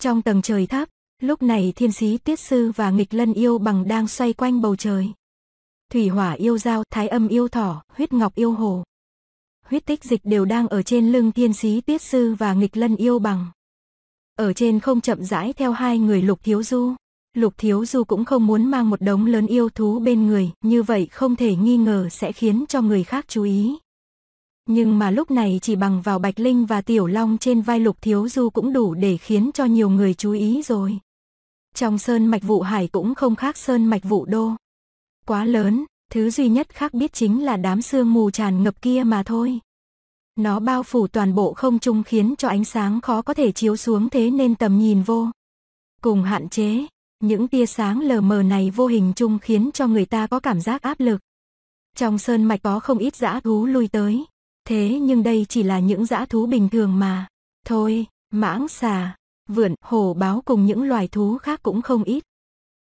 Trong tầng trời tháp, lúc này thiên sĩ tiết sư và nghịch lân yêu bằng đang xoay quanh bầu trời. Thủy hỏa yêu giao thái âm yêu thỏ, huyết ngọc yêu hồ. Huyết tích dịch đều đang ở trên lưng thiên sĩ tiết sư và nghịch lân yêu bằng. Ở trên không chậm rãi theo hai người lục thiếu du. Lục Thiếu Du cũng không muốn mang một đống lớn yêu thú bên người, như vậy không thể nghi ngờ sẽ khiến cho người khác chú ý. Nhưng mà lúc này chỉ bằng vào Bạch Linh và Tiểu Long trên vai Lục Thiếu Du cũng đủ để khiến cho nhiều người chú ý rồi. Trong sơn mạch vụ hải cũng không khác sơn mạch vụ đô. Quá lớn, thứ duy nhất khác biết chính là đám sương mù tràn ngập kia mà thôi. Nó bao phủ toàn bộ không trung khiến cho ánh sáng khó có thể chiếu xuống thế nên tầm nhìn vô. Cùng hạn chế, những tia sáng lờ mờ này vô hình chung khiến cho người ta có cảm giác áp lực. Trong sơn mạch có không ít dã thú lui tới. Thế nhưng đây chỉ là những dã thú bình thường mà. Thôi, mãng xà, vượn, hổ báo cùng những loài thú khác cũng không ít.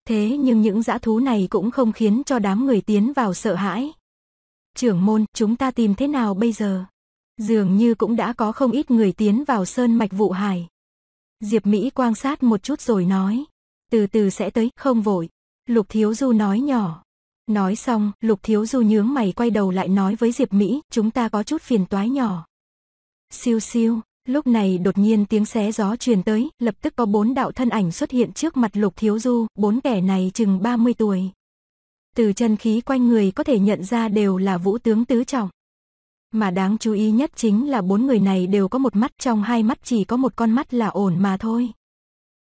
Thế nhưng những dã thú này cũng không khiến cho đám người tiến vào sợ hãi. Trưởng môn, chúng ta tìm thế nào bây giờ? Dường như cũng đã có không ít người tiến vào sơn mạch vụ hải. Diệp Mỹ quan sát một chút rồi nói từ từ sẽ tới, không vội. Lục Thiếu Du nói nhỏ. Nói xong, Lục Thiếu Du nhướng mày quay đầu lại nói với Diệp Mỹ, chúng ta có chút phiền toái nhỏ. Siêu siêu, lúc này đột nhiên tiếng xé gió truyền tới, lập tức có bốn đạo thân ảnh xuất hiện trước mặt Lục Thiếu Du, bốn kẻ này chừng 30 tuổi. Từ chân khí quanh người có thể nhận ra đều là vũ tướng tứ trọng. Mà đáng chú ý nhất chính là bốn người này đều có một mắt trong hai mắt chỉ có một con mắt là ổn mà thôi.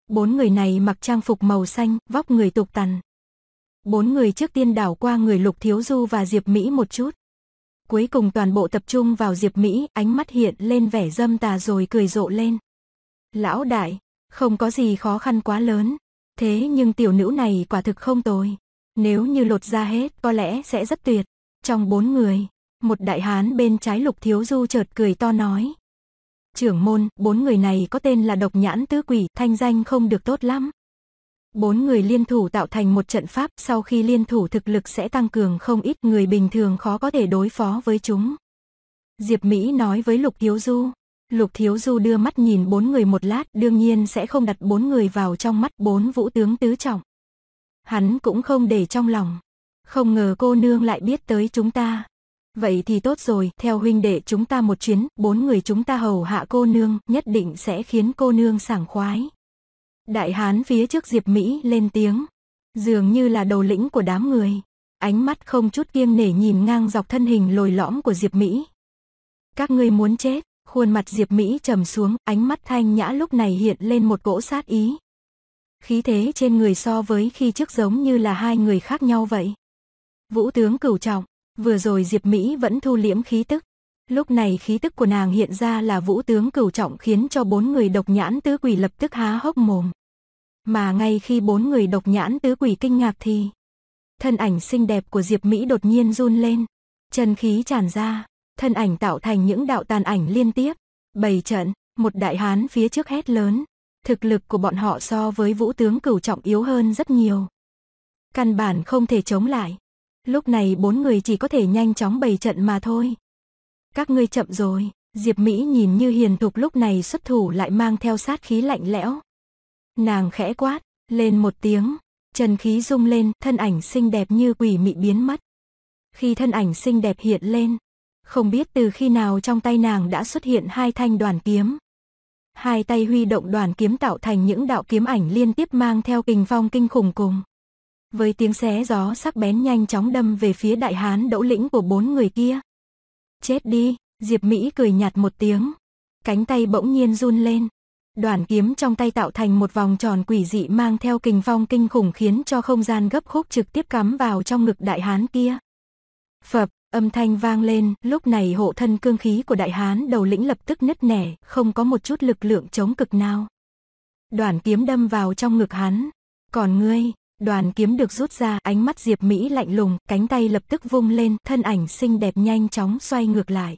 Bốn người này mặc trang phục màu xanh, vóc người tục tằn. Bốn người trước tiên đảo qua người Lục Thiếu Du và Diệp Mỹ một chút. Cuối cùng toàn bộ tập trung vào Diệp Mỹ, ánh mắt hiện lên vẻ dâm tà rồi cười rộ lên. Lão đại, không có gì khó khăn quá lớn. Thế nhưng tiểu nữ này quả thực không tồi. Nếu như lột ra hết có lẽ sẽ rất tuyệt. Trong bốn người, một đại hán bên trái lục thiếu du chợt cười to nói trưởng môn, bốn người này có tên là độc nhãn tứ quỷ, thanh danh không được tốt lắm. Bốn người liên thủ tạo thành một trận pháp, sau khi liên thủ thực lực sẽ tăng cường không ít người bình thường khó có thể đối phó với chúng. Diệp Mỹ nói với Lục Thiếu Du. Lục Thiếu Du đưa mắt nhìn bốn người một lát, đương nhiên sẽ không đặt bốn người vào trong mắt bốn vũ tướng tứ trọng. Hắn cũng không để trong lòng. Không ngờ cô nương lại biết tới chúng ta. Vậy thì tốt rồi, theo huynh đệ chúng ta một chuyến, bốn người chúng ta hầu hạ cô nương, nhất định sẽ khiến cô nương sảng khoái. Đại hán phía trước Diệp Mỹ lên tiếng, dường như là đầu lĩnh của đám người. Ánh mắt không chút kiêng nể nhìn ngang dọc thân hình lồi lõm của Diệp Mỹ. Các ngươi muốn chết, khuôn mặt Diệp Mỹ trầm xuống, ánh mắt thanh nhã lúc này hiện lên một cỗ sát ý. Khí thế trên người so với khi trước giống như là hai người khác nhau vậy. Vũ tướng cửu trọng, Vừa rồi Diệp Mỹ vẫn thu liễm khí tức. Lúc này khí tức của nàng hiện ra là vũ tướng cửu trọng khiến cho bốn người độc nhãn tứ quỷ lập tức há hốc mồm. Mà ngay khi bốn người độc nhãn tứ quỷ kinh ngạc thì thân ảnh xinh đẹp của Diệp Mỹ đột nhiên run lên. Chân khí tràn ra, thân ảnh tạo thành những đạo tàn ảnh liên tiếp. Bày trận, một đại hán phía trước hét lớn. Thực lực của bọn họ so với vũ tướng cửu trọng yếu hơn rất nhiều. Căn bản không thể chống lại. Lúc này bốn người chỉ có thể nhanh chóng bày trận mà thôi. Các ngươi chậm rồi, Diệp Mỹ nhìn như hiền thục lúc này xuất thủ lại mang theo sát khí lạnh lẽo. Nàng khẽ quát, lên một tiếng, trần khí rung lên, thân ảnh xinh đẹp như quỷ mị biến mất. Khi thân ảnh xinh đẹp hiện lên, không biết từ khi nào trong tay nàng đã xuất hiện hai thanh đoàn kiếm. Hai tay huy động đoàn kiếm tạo thành những đạo kiếm ảnh liên tiếp mang theo kình phong kinh khủng cùng với tiếng xé gió sắc bén nhanh chóng đâm về phía đại hán đẫu lĩnh của bốn người kia. Chết đi, Diệp Mỹ cười nhạt một tiếng, cánh tay bỗng nhiên run lên. Đoàn kiếm trong tay tạo thành một vòng tròn quỷ dị mang theo kình phong kinh khủng khiến cho không gian gấp khúc trực tiếp cắm vào trong ngực đại hán kia. Phập, âm thanh vang lên, lúc này hộ thân cương khí của đại hán đầu lĩnh lập tức nứt nẻ, không có một chút lực lượng chống cực nào. Đoàn kiếm đâm vào trong ngực hắn. Còn ngươi, Đoàn kiếm được rút ra, ánh mắt Diệp Mỹ lạnh lùng, cánh tay lập tức vung lên, thân ảnh xinh đẹp nhanh chóng xoay ngược lại.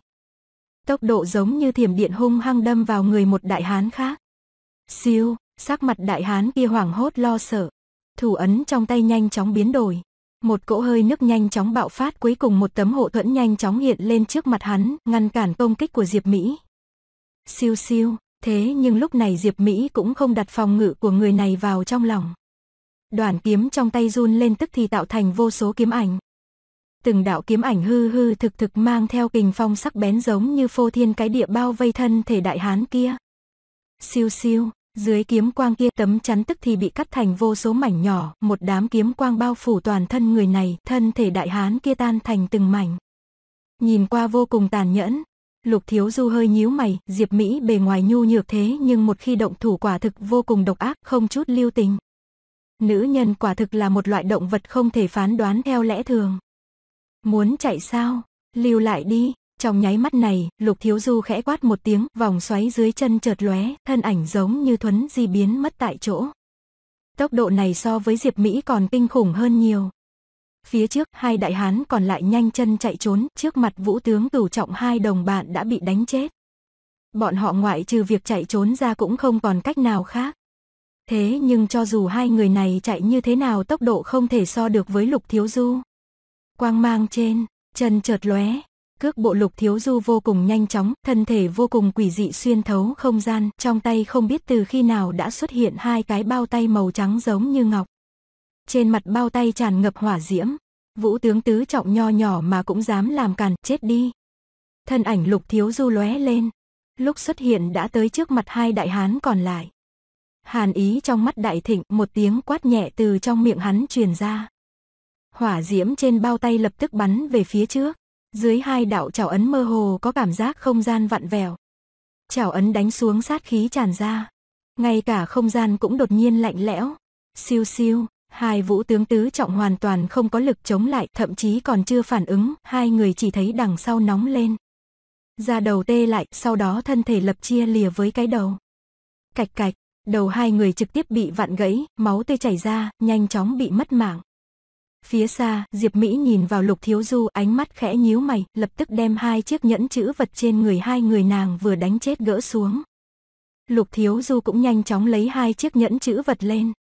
Tốc độ giống như thiểm điện hung hăng đâm vào người một đại hán khác. Siêu, sắc mặt đại hán kia hoảng hốt lo sợ. Thủ ấn trong tay nhanh chóng biến đổi. Một cỗ hơi nước nhanh chóng bạo phát cuối cùng một tấm hộ thuẫn nhanh chóng hiện lên trước mặt hắn, ngăn cản công kích của Diệp Mỹ. Siêu siêu, thế nhưng lúc này Diệp Mỹ cũng không đặt phòng ngự của người này vào trong lòng. Đoàn kiếm trong tay run lên tức thì tạo thành vô số kiếm ảnh. Từng đạo kiếm ảnh hư hư thực thực mang theo kình phong sắc bén giống như phô thiên cái địa bao vây thân thể đại hán kia. Siêu siêu, dưới kiếm quang kia tấm chắn tức thì bị cắt thành vô số mảnh nhỏ, một đám kiếm quang bao phủ toàn thân người này, thân thể đại hán kia tan thành từng mảnh. Nhìn qua vô cùng tàn nhẫn, Lục Thiếu Du hơi nhíu mày, Diệp Mỹ bề ngoài nhu nhược thế nhưng một khi động thủ quả thực vô cùng độc ác, không chút lưu tình. Nữ nhân quả thực là một loại động vật không thể phán đoán theo lẽ thường. Muốn chạy sao? Lưu lại đi. Trong nháy mắt này, Lục Thiếu Du khẽ quát một tiếng, vòng xoáy dưới chân chợt lóe, thân ảnh giống như thuấn di biến mất tại chỗ. Tốc độ này so với Diệp Mỹ còn kinh khủng hơn nhiều. Phía trước, hai đại hán còn lại nhanh chân chạy trốn, trước mặt vũ tướng cửu trọng hai đồng bạn đã bị đánh chết. Bọn họ ngoại trừ việc chạy trốn ra cũng không còn cách nào khác. Thế nhưng cho dù hai người này chạy như thế nào tốc độ không thể so được với Lục Thiếu Du. Quang mang trên, chân chợt lóe, cước bộ Lục Thiếu Du vô cùng nhanh chóng, thân thể vô cùng quỷ dị xuyên thấu không gian, trong tay không biết từ khi nào đã xuất hiện hai cái bao tay màu trắng giống như ngọc. Trên mặt bao tay tràn ngập hỏa diễm, vũ tướng tứ trọng nho nhỏ mà cũng dám làm càn, chết đi. Thân ảnh Lục Thiếu Du lóe lên, lúc xuất hiện đã tới trước mặt hai đại hán còn lại hàn ý trong mắt đại thịnh một tiếng quát nhẹ từ trong miệng hắn truyền ra. Hỏa diễm trên bao tay lập tức bắn về phía trước, dưới hai đạo chảo ấn mơ hồ có cảm giác không gian vặn vẹo. Chảo ấn đánh xuống sát khí tràn ra, ngay cả không gian cũng đột nhiên lạnh lẽo. Siêu siêu, hai vũ tướng tứ trọng hoàn toàn không có lực chống lại, thậm chí còn chưa phản ứng, hai người chỉ thấy đằng sau nóng lên. Ra đầu tê lại, sau đó thân thể lập chia lìa với cái đầu. Cạch cạch, đầu hai người trực tiếp bị vặn gãy, máu tươi chảy ra, nhanh chóng bị mất mạng. Phía xa, Diệp Mỹ nhìn vào Lục Thiếu Du ánh mắt khẽ nhíu mày, lập tức đem hai chiếc nhẫn chữ vật trên người hai người nàng vừa đánh chết gỡ xuống. Lục Thiếu Du cũng nhanh chóng lấy hai chiếc nhẫn chữ vật lên.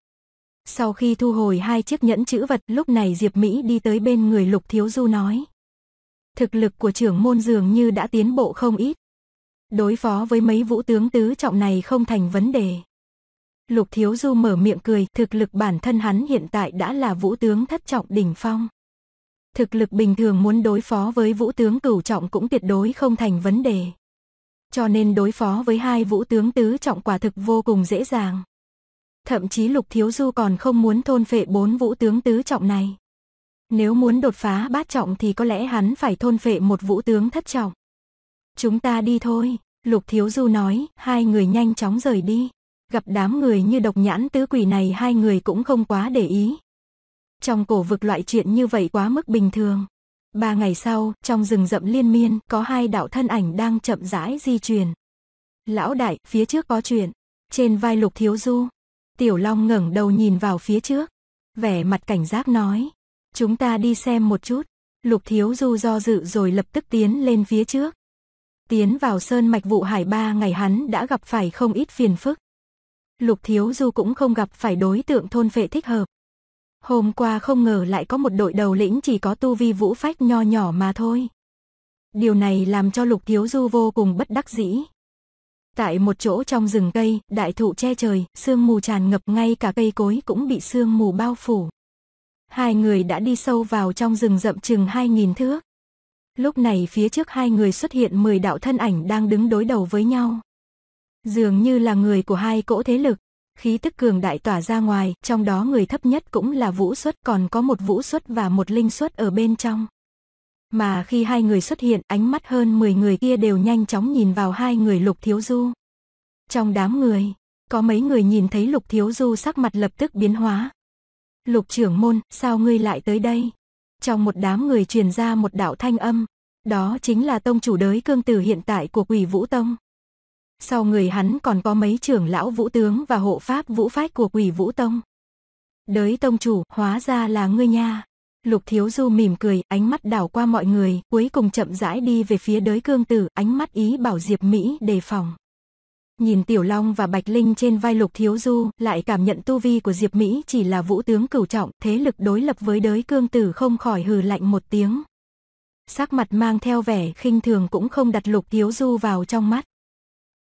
Sau khi thu hồi hai chiếc nhẫn chữ vật lúc này Diệp Mỹ đi tới bên người Lục Thiếu Du nói. Thực lực của trưởng môn dường như đã tiến bộ không ít. Đối phó với mấy vũ tướng tứ trọng này không thành vấn đề. Lục Thiếu Du mở miệng cười, thực lực bản thân hắn hiện tại đã là vũ tướng thất trọng đỉnh phong. Thực lực bình thường muốn đối phó với vũ tướng cửu trọng cũng tuyệt đối không thành vấn đề. Cho nên đối phó với hai vũ tướng tứ trọng quả thực vô cùng dễ dàng. Thậm chí Lục Thiếu Du còn không muốn thôn phệ bốn vũ tướng tứ trọng này. Nếu muốn đột phá bát trọng thì có lẽ hắn phải thôn phệ một vũ tướng thất trọng. Chúng ta đi thôi, Lục Thiếu Du nói, hai người nhanh chóng rời đi gặp đám người như độc nhãn tứ quỷ này hai người cũng không quá để ý. Trong cổ vực loại chuyện như vậy quá mức bình thường. Ba ngày sau, trong rừng rậm liên miên, có hai đạo thân ảnh đang chậm rãi di chuyển. Lão đại, phía trước có chuyện. Trên vai lục thiếu du, tiểu long ngẩng đầu nhìn vào phía trước. Vẻ mặt cảnh giác nói, chúng ta đi xem một chút. Lục thiếu du do dự rồi lập tức tiến lên phía trước. Tiến vào sơn mạch vụ hải ba ngày hắn đã gặp phải không ít phiền phức. Lục Thiếu Du cũng không gặp phải đối tượng thôn phệ thích hợp. Hôm qua không ngờ lại có một đội đầu lĩnh chỉ có tu vi vũ phách nho nhỏ mà thôi. Điều này làm cho Lục Thiếu Du vô cùng bất đắc dĩ. Tại một chỗ trong rừng cây, đại thụ che trời, sương mù tràn ngập ngay cả cây cối cũng bị sương mù bao phủ. Hai người đã đi sâu vào trong rừng rậm chừng hai nghìn thước. Lúc này phía trước hai người xuất hiện 10 đạo thân ảnh đang đứng đối đầu với nhau dường như là người của hai cỗ thế lực. Khí tức cường đại tỏa ra ngoài, trong đó người thấp nhất cũng là vũ xuất còn có một vũ xuất và một linh xuất ở bên trong. Mà khi hai người xuất hiện, ánh mắt hơn 10 người kia đều nhanh chóng nhìn vào hai người Lục Thiếu Du. Trong đám người, có mấy người nhìn thấy Lục Thiếu Du sắc mặt lập tức biến hóa. Lục trưởng môn, sao ngươi lại tới đây? Trong một đám người truyền ra một đạo thanh âm, đó chính là tông chủ đới cương tử hiện tại của quỷ vũ tông. Sau người hắn còn có mấy trưởng lão vũ tướng và hộ pháp vũ phách của quỷ vũ tông. Đới tông chủ, hóa ra là ngươi nha. Lục thiếu du mỉm cười, ánh mắt đảo qua mọi người, cuối cùng chậm rãi đi về phía đới cương tử, ánh mắt ý bảo Diệp Mỹ đề phòng. Nhìn Tiểu Long và Bạch Linh trên vai Lục Thiếu Du, lại cảm nhận tu vi của Diệp Mỹ chỉ là vũ tướng cửu trọng, thế lực đối lập với đới cương tử không khỏi hừ lạnh một tiếng. Sắc mặt mang theo vẻ khinh thường cũng không đặt Lục Thiếu Du vào trong mắt.